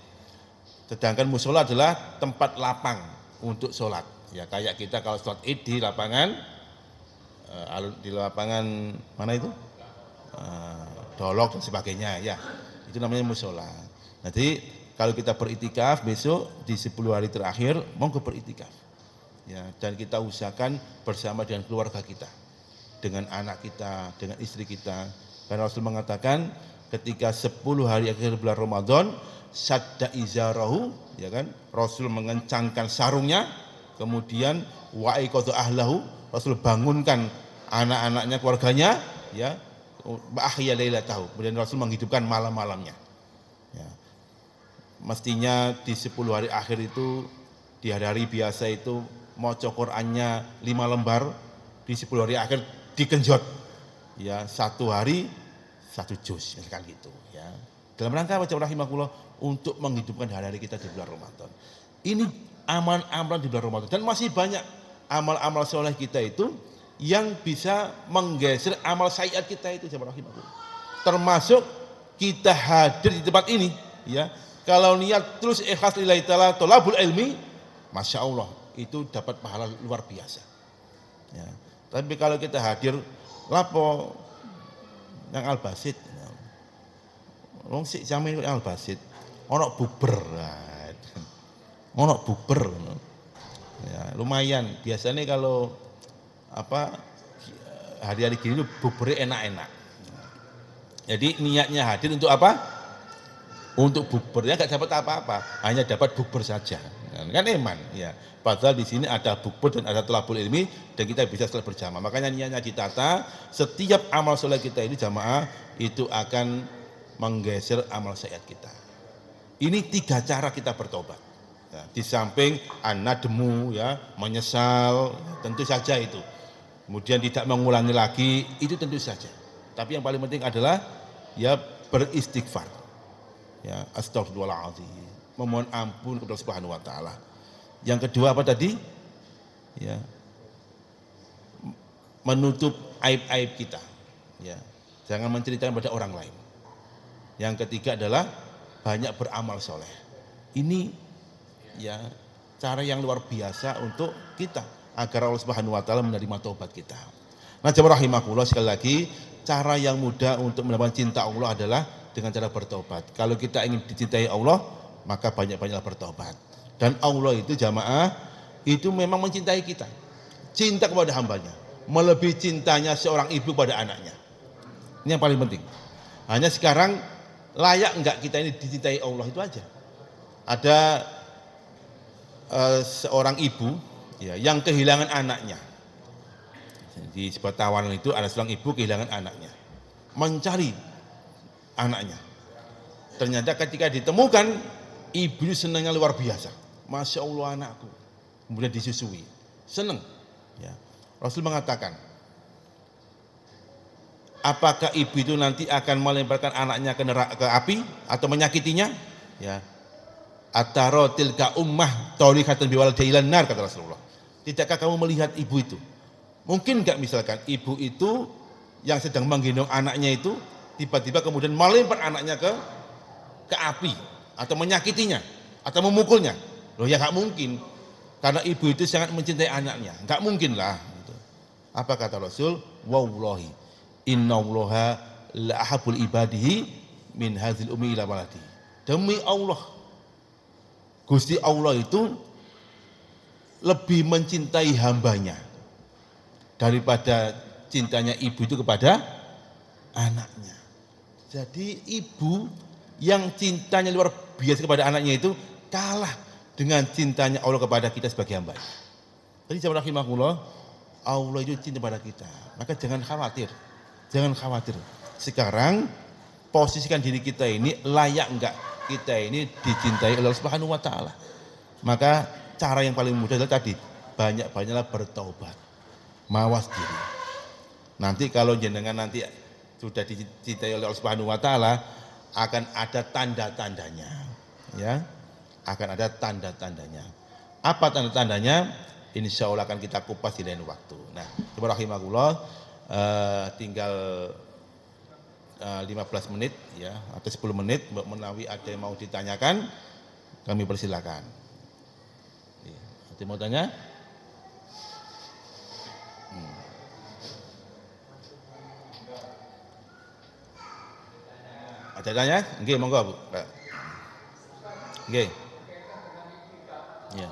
Sedangkan musola adalah tempat lapang untuk sholat. Ya kayak kita kalau sholat id di lapangan, eh, di lapangan mana itu? Eh, dolok dan sebagainya ya itu namanya musola nanti kalau kita beritikaf besok di 10 hari terakhir monggo beritikaf ya dan kita usahakan bersama dengan keluarga kita dengan anak kita dengan istri kita karena Rasul mengatakan ketika 10 hari akhir bulan Ramadan sadda izarahu ya kan Rasul mengencangkan sarungnya kemudian wa'iqadu ahlahu Rasul bangunkan anak-anaknya keluarganya ya Oh, ba'ahya tahu. Kemudian Rasul menghidupkan malam-malamnya. Ya. Mestinya di 10 hari akhir itu, di hari-hari biasa itu, mau Qur'annya lima lembar, di 10 hari akhir dikenjot. Ya, satu hari, satu juz, misalkan ya, gitu. Ya. Dalam rangka baca rahimahullah untuk menghidupkan hari-hari kita di bulan Ramadan. Ini aman-aman di bulan Ramadan. Dan masih banyak amal-amal soleh kita itu yang bisa menggeser amal syariat kita itu Termasuk kita hadir di tempat ini ya. Kalau niat terus ikhlas lillahi taala tolabul ilmi, masya Allah itu dapat pahala luar biasa. Ya. Tapi kalau kita hadir lapo yang al basit, wong sik jamin al basit, onok buber, kan. onok buber, kan. ya, lumayan. Biasanya kalau apa hari-hari gini itu buburnya enak-enak. Jadi niatnya hadir untuk apa? Untuk buburnya nggak dapat apa-apa, hanya dapat bubur saja. Kan, kan eman ya. Padahal di sini ada bubur dan ada telabul ilmi dan kita bisa setelah berjamaah. Makanya niatnya ditata, setiap amal soleh kita ini jamaah itu akan menggeser amal sehat kita. Ini tiga cara kita bertobat. Ya, di samping anak demu ya menyesal ya, tentu saja itu kemudian tidak mengulangi lagi, itu tentu saja. Tapi yang paling penting adalah ya beristighfar. Ya, astagfirullahaladzim. Memohon ampun kepada Subhanahu wa taala. Yang kedua apa tadi? Ya. Menutup aib-aib kita. Ya. Jangan menceritakan pada orang lain. Yang ketiga adalah banyak beramal soleh. Ini ya cara yang luar biasa untuk kita agar Allah Subhanahu wa taala menerima taubat kita. Nah, jemaah rahimakumullah sekali lagi, cara yang mudah untuk mendapatkan cinta Allah adalah dengan cara bertobat. Kalau kita ingin dicintai Allah, maka banyak-banyaklah bertobat. Dan Allah itu jamaah itu memang mencintai kita. Cinta kepada hambanya. Melebihi cintanya seorang ibu pada anaknya. Ini yang paling penting. Hanya sekarang layak enggak kita ini dicintai Allah itu aja. Ada uh, seorang ibu ya, yang kehilangan anaknya. Di sebuah tawanan itu ada seorang ibu kehilangan anaknya, mencari anaknya. Ternyata ketika ditemukan, ibu senangnya luar biasa. Masya Allah anakku. Kemudian disusui, senang. Ya. Rasul mengatakan, apakah ibu itu nanti akan melemparkan anaknya ke, neraka, ke api atau menyakitinya? Ya, ataro ummah tolikatan biwal jailan nar kata Rasulullah Tidakkah kamu melihat ibu itu? Mungkin nggak misalkan ibu itu yang sedang menggendong anaknya itu tiba-tiba kemudian melempar anaknya ke ke api atau menyakitinya atau memukulnya. Loh ya nggak mungkin karena ibu itu sangat mencintai anaknya. Nggak mungkin lah. Gitu. Apa kata Rasul? Wallahi innallaha la'ahabul ibadihi min hadhil ummi ila Demi Allah. Gusti Allah itu lebih mencintai hambanya daripada cintanya ibu itu kepada anaknya. Jadi ibu yang cintanya luar biasa kepada anaknya itu kalah dengan cintanya Allah kepada kita sebagai hamba. Jadi jangan rahimahullah, Allah itu cinta kepada kita. Maka jangan khawatir. Jangan khawatir. Sekarang posisikan diri kita ini layak enggak kita ini dicintai oleh Allah Subhanahu wa taala. Maka cara yang paling mudah adalah tadi banyak-banyaklah bertobat, mawas diri. Nanti kalau jenengan nanti sudah dicintai oleh Allah Subhanahu wa taala akan ada tanda-tandanya. Ya. Akan ada tanda-tandanya. Apa tanda-tandanya? Insya Allah akan kita kupas di lain waktu. Nah, coba rahimahullah uh, eh, tinggal uh, eh, 15 menit ya atau 10 menit Mbak Menawi ada yang mau ditanyakan kami persilakan. Ada mau tanya? Hmm. Ada tanya? Nggih, monggo, Bu. Nggih. Ya.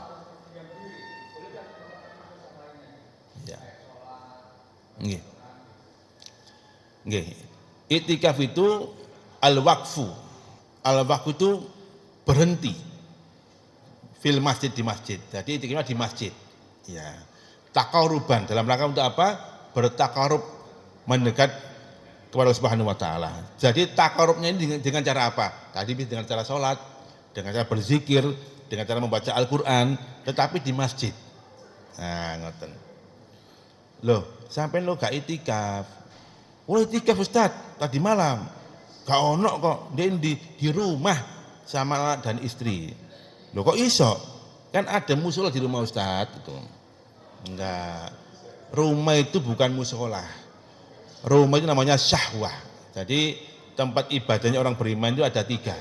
Ya. Nggih. Itikaf itu al-waqfu. Al-waqfu itu berhenti fil masjid di masjid. Jadi itikaf di masjid. Ya. Takaruban dalam rangka untuk apa? Bertakarub mendekat kepada Subhanahu wa taala. Jadi takarubnya ini dengan, dengan cara apa? Tadi dengan cara sholat, dengan cara berzikir, dengan cara membaca Al-Qur'an, tetapi di masjid. Nah, ngoten. Loh, sampai lo gak itikaf. Oh, itikaf Ustaz, tadi malam. Gak ono kok, dia di, di rumah sama dan istri. Loh kok iso? Kan ada musola di rumah Ustadz gitu. Enggak. Rumah itu bukan musola. Rumah itu namanya syahwah. Jadi tempat ibadahnya orang beriman itu ada tiga.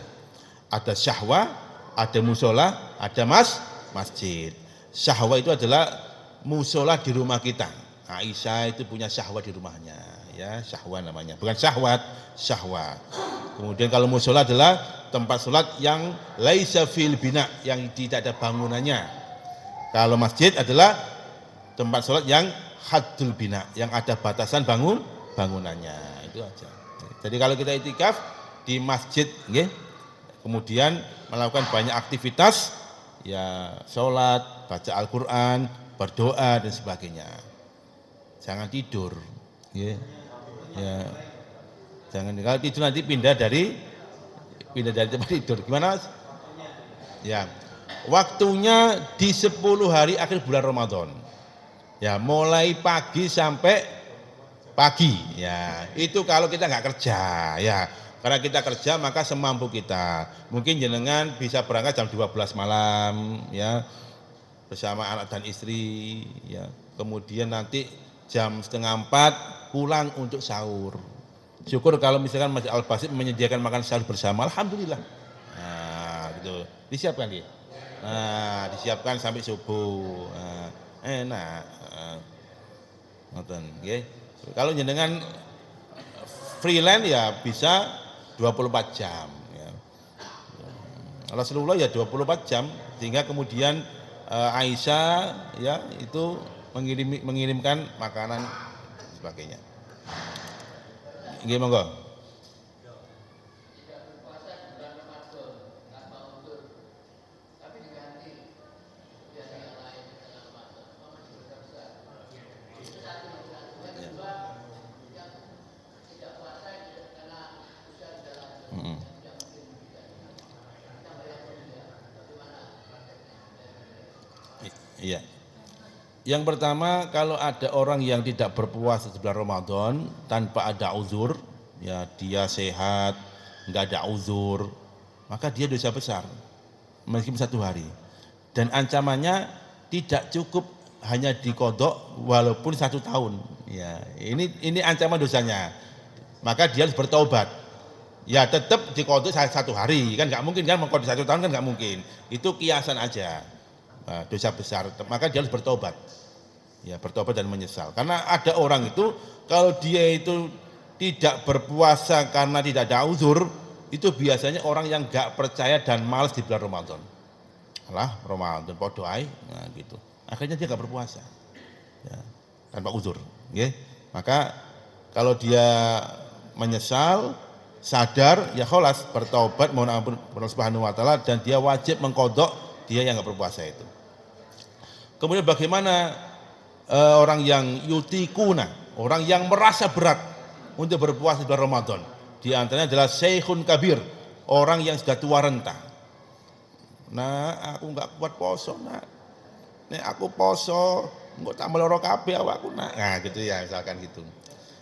Ada syahwah, ada musola, ada mas, masjid. Syahwah itu adalah musola di rumah kita. Aisyah itu punya syahwah di rumahnya ya syahwat namanya bukan syahwat syahwat kemudian kalau musola adalah tempat sholat yang laisa fil bina yang tidak ada bangunannya kalau masjid adalah tempat sholat yang hadul bina yang ada batasan bangun bangunannya itu aja jadi kalau kita itikaf di masjid okay? kemudian melakukan banyak aktivitas ya sholat baca Al-Quran berdoa dan sebagainya jangan tidur. Ya. Jangan kalau tidur nanti pindah dari pindah dari tempat tidur. Gimana Mas? Ya. Waktunya di 10 hari akhir bulan Ramadan. Ya, mulai pagi sampai pagi. Ya, itu kalau kita nggak kerja. Ya, karena kita kerja maka semampu kita. Mungkin jenengan bisa berangkat jam 12 malam, ya, bersama anak dan istri. Ya, kemudian nanti jam setengah empat pulang untuk sahur. Syukur kalau misalkan Masjid Al Basit menyediakan makan sahur bersama, alhamdulillah. Nah, gitu. Disiapkan dia. Nah, disiapkan sampai subuh. Nah, enak. nonton nah, Okay. Kalau jenengan freelance ya bisa 24 jam ya. Rasulullah ya 24 jam sehingga kemudian eh, Aisyah ya itu mengirim, mengirimkan makanan sebagainya. Gimana monggo. Yang pertama kalau ada orang yang tidak berpuasa di bulan Ramadan tanpa ada uzur, ya dia sehat, nggak ada uzur, maka dia dosa besar meskipun satu hari. Dan ancamannya tidak cukup hanya dikodok walaupun satu tahun. Ya, ini ini ancaman dosanya. Maka dia harus bertobat. Ya tetap dikodok satu hari kan nggak mungkin kan mengkodok satu tahun kan nggak mungkin. Itu kiasan aja nah, dosa besar. Maka dia harus bertobat ya bertobat dan menyesal. Karena ada orang itu kalau dia itu tidak berpuasa karena tidak ada uzur, itu biasanya orang yang gak percaya dan males di bulan Ramadan. lah Ramadan podoai, nah gitu. Akhirnya dia gak berpuasa. Ya, tanpa uzur, ya. Maka kalau dia menyesal, sadar, ya kholas, bertobat mohon ampun mohon Subhanahu wa taala dan dia wajib mengkodok dia yang gak berpuasa itu. Kemudian bagaimana Eh, orang yang yutikuna, orang yang merasa berat untuk berpuasa di bulan Ramadan. Di antaranya adalah syekhun kabir, orang yang sudah tua renta. Nah, aku nggak kuat poso, nak. Nek aku poso, nggak tak meloro kabeh awakku, nak. Nah, gitu ya, misalkan gitu.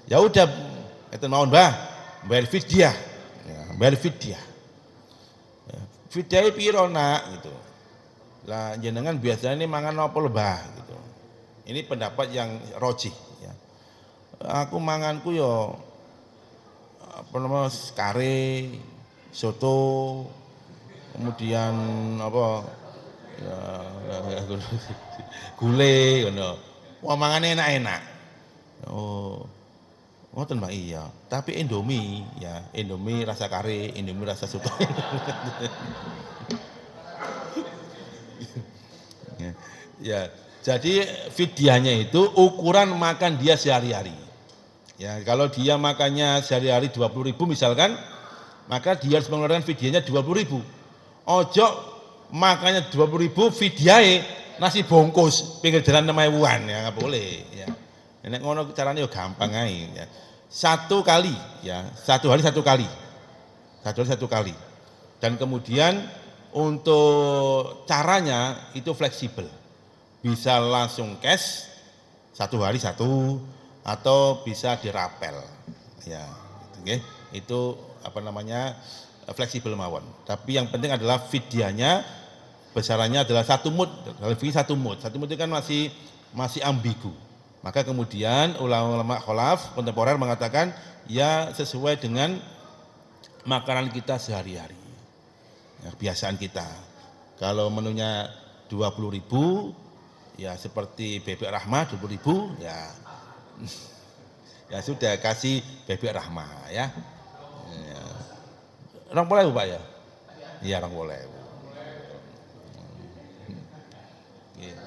Ya udah, itu mau mbah, bayar fidyah. Ya, bayar fidyah. Ya, fidyah piro, nak, gitu. Lah jenengan biasanya ini mangan apa lebah. Ini pendapat yang roji. Ya. Aku manganku yo ya, apa namanya kare, soto, kemudian apa ya, gule, ngono. Wah mangane enak-enak. Oh, oh tenang iya, tapi Indomie ya, Indomie rasa kare, Indomie rasa soto. ya, ya. Jadi fidyahnya itu ukuran makan dia sehari-hari. Ya, kalau dia makannya sehari-hari 20 ribu misalkan, maka dia harus mengeluarkan fidyahnya 20 ribu. Ojo makannya 20 ribu nasi bungkus pinggir jalan namanya Wuhan ya nggak boleh ya. Enak ngono caranya yo gampang aja. Ya. Satu kali ya, satu hari satu kali. Satu hari satu kali. Dan kemudian untuk caranya itu fleksibel bisa langsung cash satu hari satu atau bisa dirapel ya oke okay. itu apa namanya fleksibel mawon tapi yang penting adalah vidyanya besarannya adalah satu mood dalam satu mood satu mood itu kan masih masih ambigu maka kemudian ulama-ulama kholaf kontemporer mengatakan ya sesuai dengan makanan kita sehari-hari ya, kebiasaan kita kalau menunya 20 ribu ya seperti bebek rahma 20 ribu ya ya sudah kasih bebek rahma ya, ya. orang boleh pak ya iya orang boleh iya.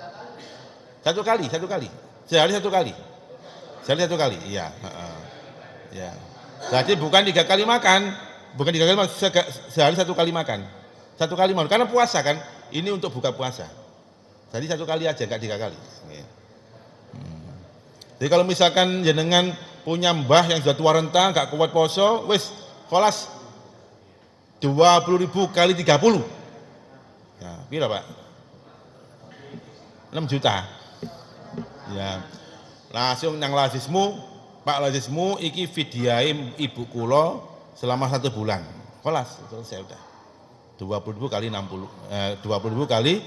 satu kali satu kali sehari satu kali sehari satu kali iya ya jadi bukan tiga kali makan bukan tiga kali makan sehari satu kali makan satu kali makan karena puasa kan ini untuk buka puasa jadi satu kali aja, enggak tiga kali. Hmm. Jadi kalau misalkan jenengan punya mbah yang sudah tua renta, enggak kuat poso, wis kolas 20 ribu kali 30. Ya, kira Pak? enam juta. Ya. Langsung yang lazismu, Pak lazismu iki ibu Kulo selama satu bulan. Kolas selesai udah. 20 ribu kali 60 eh, 20 ribu kali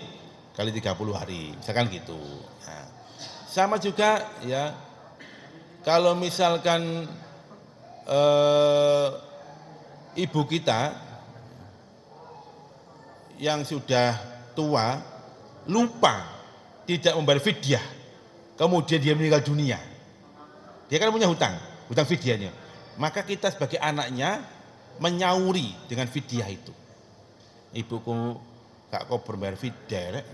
kali 30 hari, misalkan gitu. Nah, sama juga ya, kalau misalkan eh, ibu kita yang sudah tua lupa tidak membayar fidyah, kemudian dia meninggal dunia, dia kan punya hutang, hutang fidyahnya. Maka kita sebagai anaknya menyauri dengan fidyah itu. Ibuku gak kau bermain fidyah eh.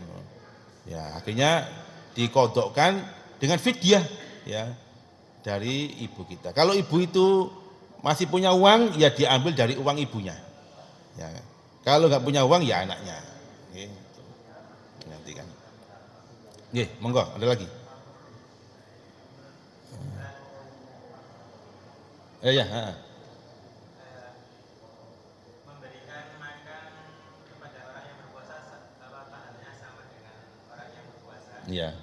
Ya, akhirnya dikodokkan dengan fidyah ya dari ibu kita. Kalau ibu itu masih punya uang ya diambil dari uang ibunya. Ya. Kalau nggak punya uang ya anaknya. Gitu. Nanti kan. Oke, monggo ada lagi. Eh, ya ya, ha. Iya.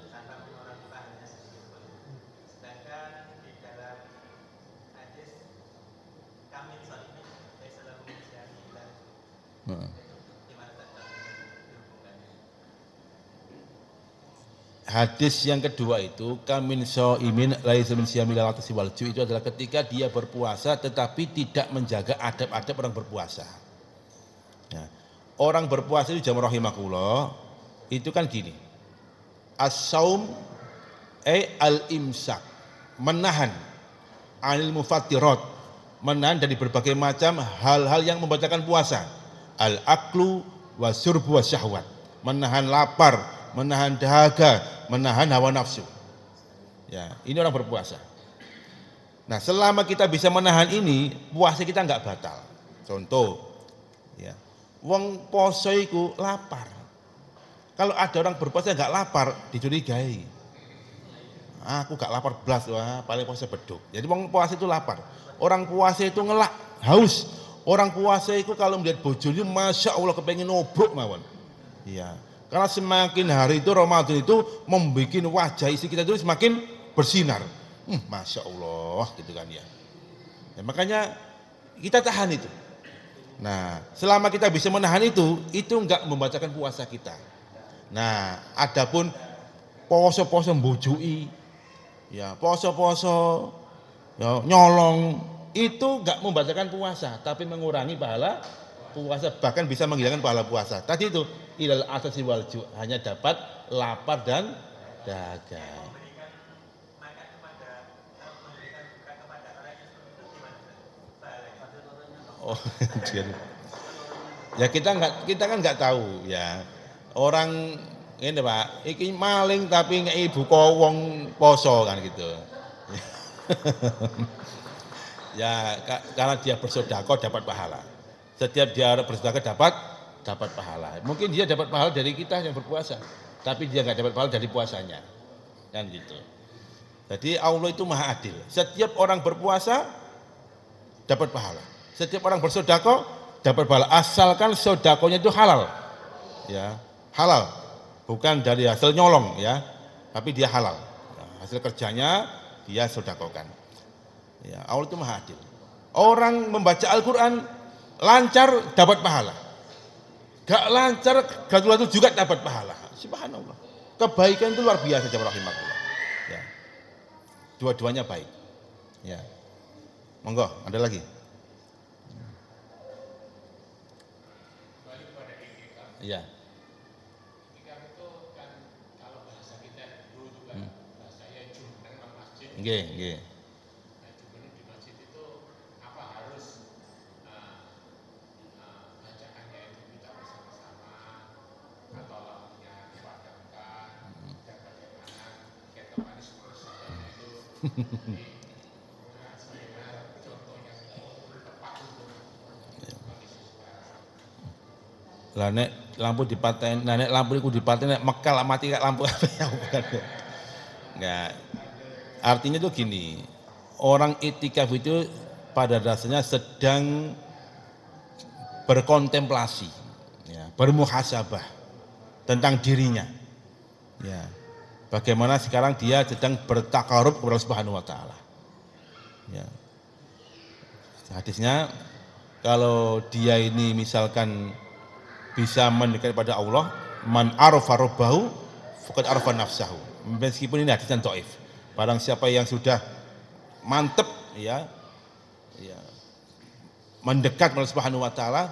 Hadis yang kedua itu kamin so imin itu adalah ketika dia berpuasa tetapi tidak menjaga adab-adab orang berpuasa. Nah, orang berpuasa itu jamurahimakuloh itu kan gini as-saum eh al-imsak menahan anil mufattirat menahan dari berbagai macam hal-hal yang membatalkan puasa al-aklu wa surbu wa syahwat menahan lapar menahan dahaga menahan hawa nafsu ya ini orang berpuasa nah selama kita bisa menahan ini puasa kita nggak batal contoh ya wong poso lapar kalau ada orang berpuasa nggak lapar, dicurigai. aku gak lapar belas, wah paling puasa beduk. Jadi orang puasa itu lapar. Orang puasa itu ngelak, haus. Orang puasa itu kalau melihat bojonya, masya Allah kepengen nobrok mawon. Iya. Karena semakin hari itu Ramadan itu membuat wajah isi kita itu semakin bersinar. Hmm, masya Allah gitu kan ya. ya. Makanya kita tahan itu. Nah, selama kita bisa menahan itu, itu enggak membacakan puasa kita. Nah, adapun poso-poso bujui ya poso-poso ya, nyolong itu nggak membatalkan puasa, tapi mengurangi pahala puasa bahkan bisa menghilangkan pahala puasa. Tadi itu ilal asasi walju hanya dapat lapar dan dagang. Oh, ya kita nggak kita kan nggak tahu ya orang ini Pak, iki maling tapi nggak ibu wong poso kan gitu. ya karena dia bersodako dapat pahala. Setiap dia bersodako dapat dapat pahala. Mungkin dia dapat pahala dari kita yang berpuasa, tapi dia nggak dapat pahala dari puasanya. Kan gitu. Jadi Allah itu maha adil. Setiap orang berpuasa dapat pahala. Setiap orang bersodako dapat pahala asalkan sodakonya itu halal. Ya, halal, bukan dari hasil nyolong ya, tapi dia halal. Nah, hasil kerjanya dia sodakokan. Ya, Allah itu maha adil. Orang membaca Al-Quran lancar dapat pahala. Gak lancar, itu juga dapat pahala. Subhanallah. Kebaikan itu luar biasa jawab rahimakumullah. Ya. Dua-duanya baik. Ya. Monggo, ada lagi? Ya. Nggih, nggih. Lah nek lampu dipaten, nah nek lampu iku dipaten nek mekal mati kak lampu apa ya Enggak, Artinya itu gini, orang itikaf itu pada dasarnya sedang berkontemplasi, ya, bermuhasabah tentang dirinya. Ya, bagaimana sekarang dia sedang bertakarub kepada Subhanahu Wa Taala. Ya. Hadisnya kalau dia ini misalkan bisa mendekat pada Allah, man arafa rabbahu faqad arafa nafsahu. Meskipun ini hadisnya dhaif. Barang siapa yang sudah mantep ya, ya mendekat kepada Subhanahu wa taala,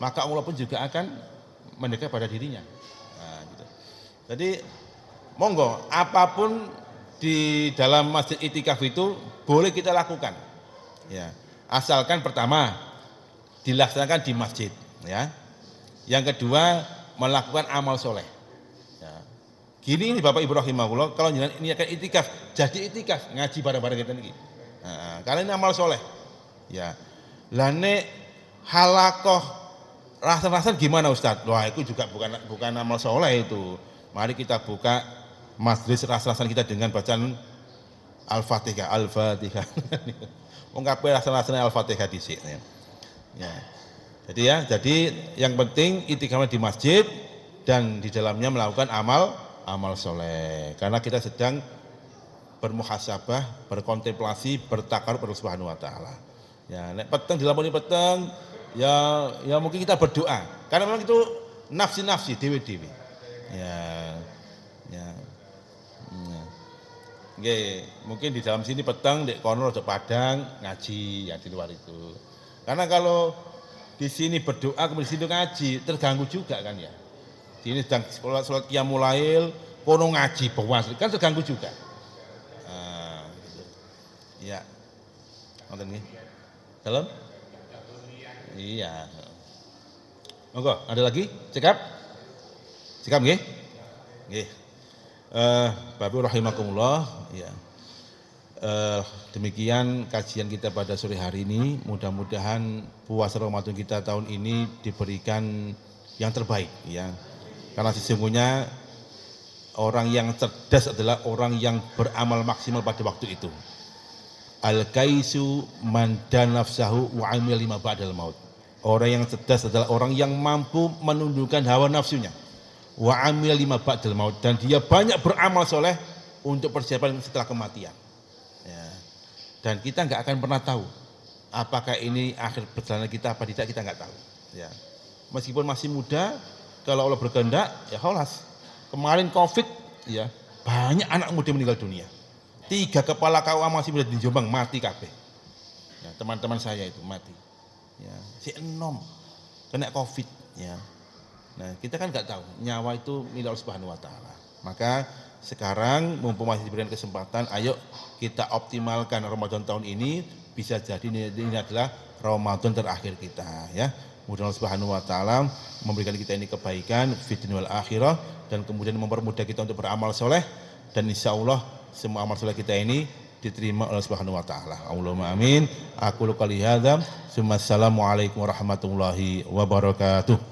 maka Allah pun juga akan mendekat pada dirinya. Nah, gitu. Jadi monggo apapun di dalam masjid itikaf itu boleh kita lakukan. Ya. Asalkan pertama dilaksanakan di masjid, ya. Yang kedua melakukan amal soleh. Gini ini Bapak Ibu rahimahullah, kalau jalan ini akan itikaf, jadi itikaf ngaji bareng-bareng kita ini. Nah, kalian amal soleh. Ya. Lane halakoh rasa-rasa gimana Ustaz? Wah, itu juga bukan bukan amal soleh itu. Mari kita buka masjid rasa-rasa kita dengan bacaan Al-Fatihah, Al-Fatihah. Wong rasa rasa Al-Fatihah sini. Ya. Jadi ya, jadi yang penting itikafnya di masjid dan di dalamnya melakukan amal amal soleh. Karena kita sedang bermuhasabah, berkontemplasi, bertakar kepada Subhanahu Wa Taala. Ya, nek peteng dilamuni peteng, ya ya mungkin kita berdoa. Karena memang itu nafsi-nafsi dewi-dewi. Ya, ya. ya. Oke, mungkin di dalam sini petang di kono ada padang ngaji ya di luar itu. Karena kalau di sini berdoa kemudian di situ ngaji terganggu juga kan ya. Sini sedang sholat sholat kiamulail, kono ngaji bawas, kan terganggu juga. Nah, Ya, nonton nih. Dalam? Iya. Monggo, ada lagi? Cekap? Cekap nggih? Nggih. Eh, Bapak rahimakumullah, ya. Uh, demikian kajian kita pada sore hari ini. Mudah-mudahan puasa Ramadan kita tahun ini diberikan yang terbaik ya. Karena sesungguhnya orang yang cerdas adalah orang yang beramal maksimal pada waktu itu. Al-kaisu man nafsahu wa amil lima ba'dal maut. Orang yang cerdas adalah orang yang mampu menundukkan hawa nafsunya. Wa amil lima ba'dal maut dan dia banyak beramal soleh untuk persiapan setelah kematian. Ya. Dan kita nggak akan pernah tahu apakah ini akhir perjalanan kita apa tidak kita nggak tahu. Ya. Meskipun masih muda, kalau Allah berkehendak, ya holas. Kemarin Covid, ya banyak anak muda meninggal dunia. Tiga kepala KUA masih berada di Jombang mati kafe Ya, teman-teman saya itu mati. Ya, si Enom kena Covid, ya. Nah, kita kan nggak tahu nyawa itu milik Allah Subhanahu wa taala. Maka sekarang mumpung masih diberikan kesempatan, ayo kita optimalkan Ramadan tahun ini bisa jadi ini adalah Ramadan terakhir kita ya. Mudah-mudahan Allah Subhanahu wa taala memberikan kita ini kebaikan fid wal akhirah dan kemudian mempermudah kita untuk beramal soleh dan insya Allah semua amal soleh kita ini diterima oleh Subhanahu wa taala. Allahumma amin. Aku lu kali hadza. Assalamualaikum warahmatullahi wabarakatuh.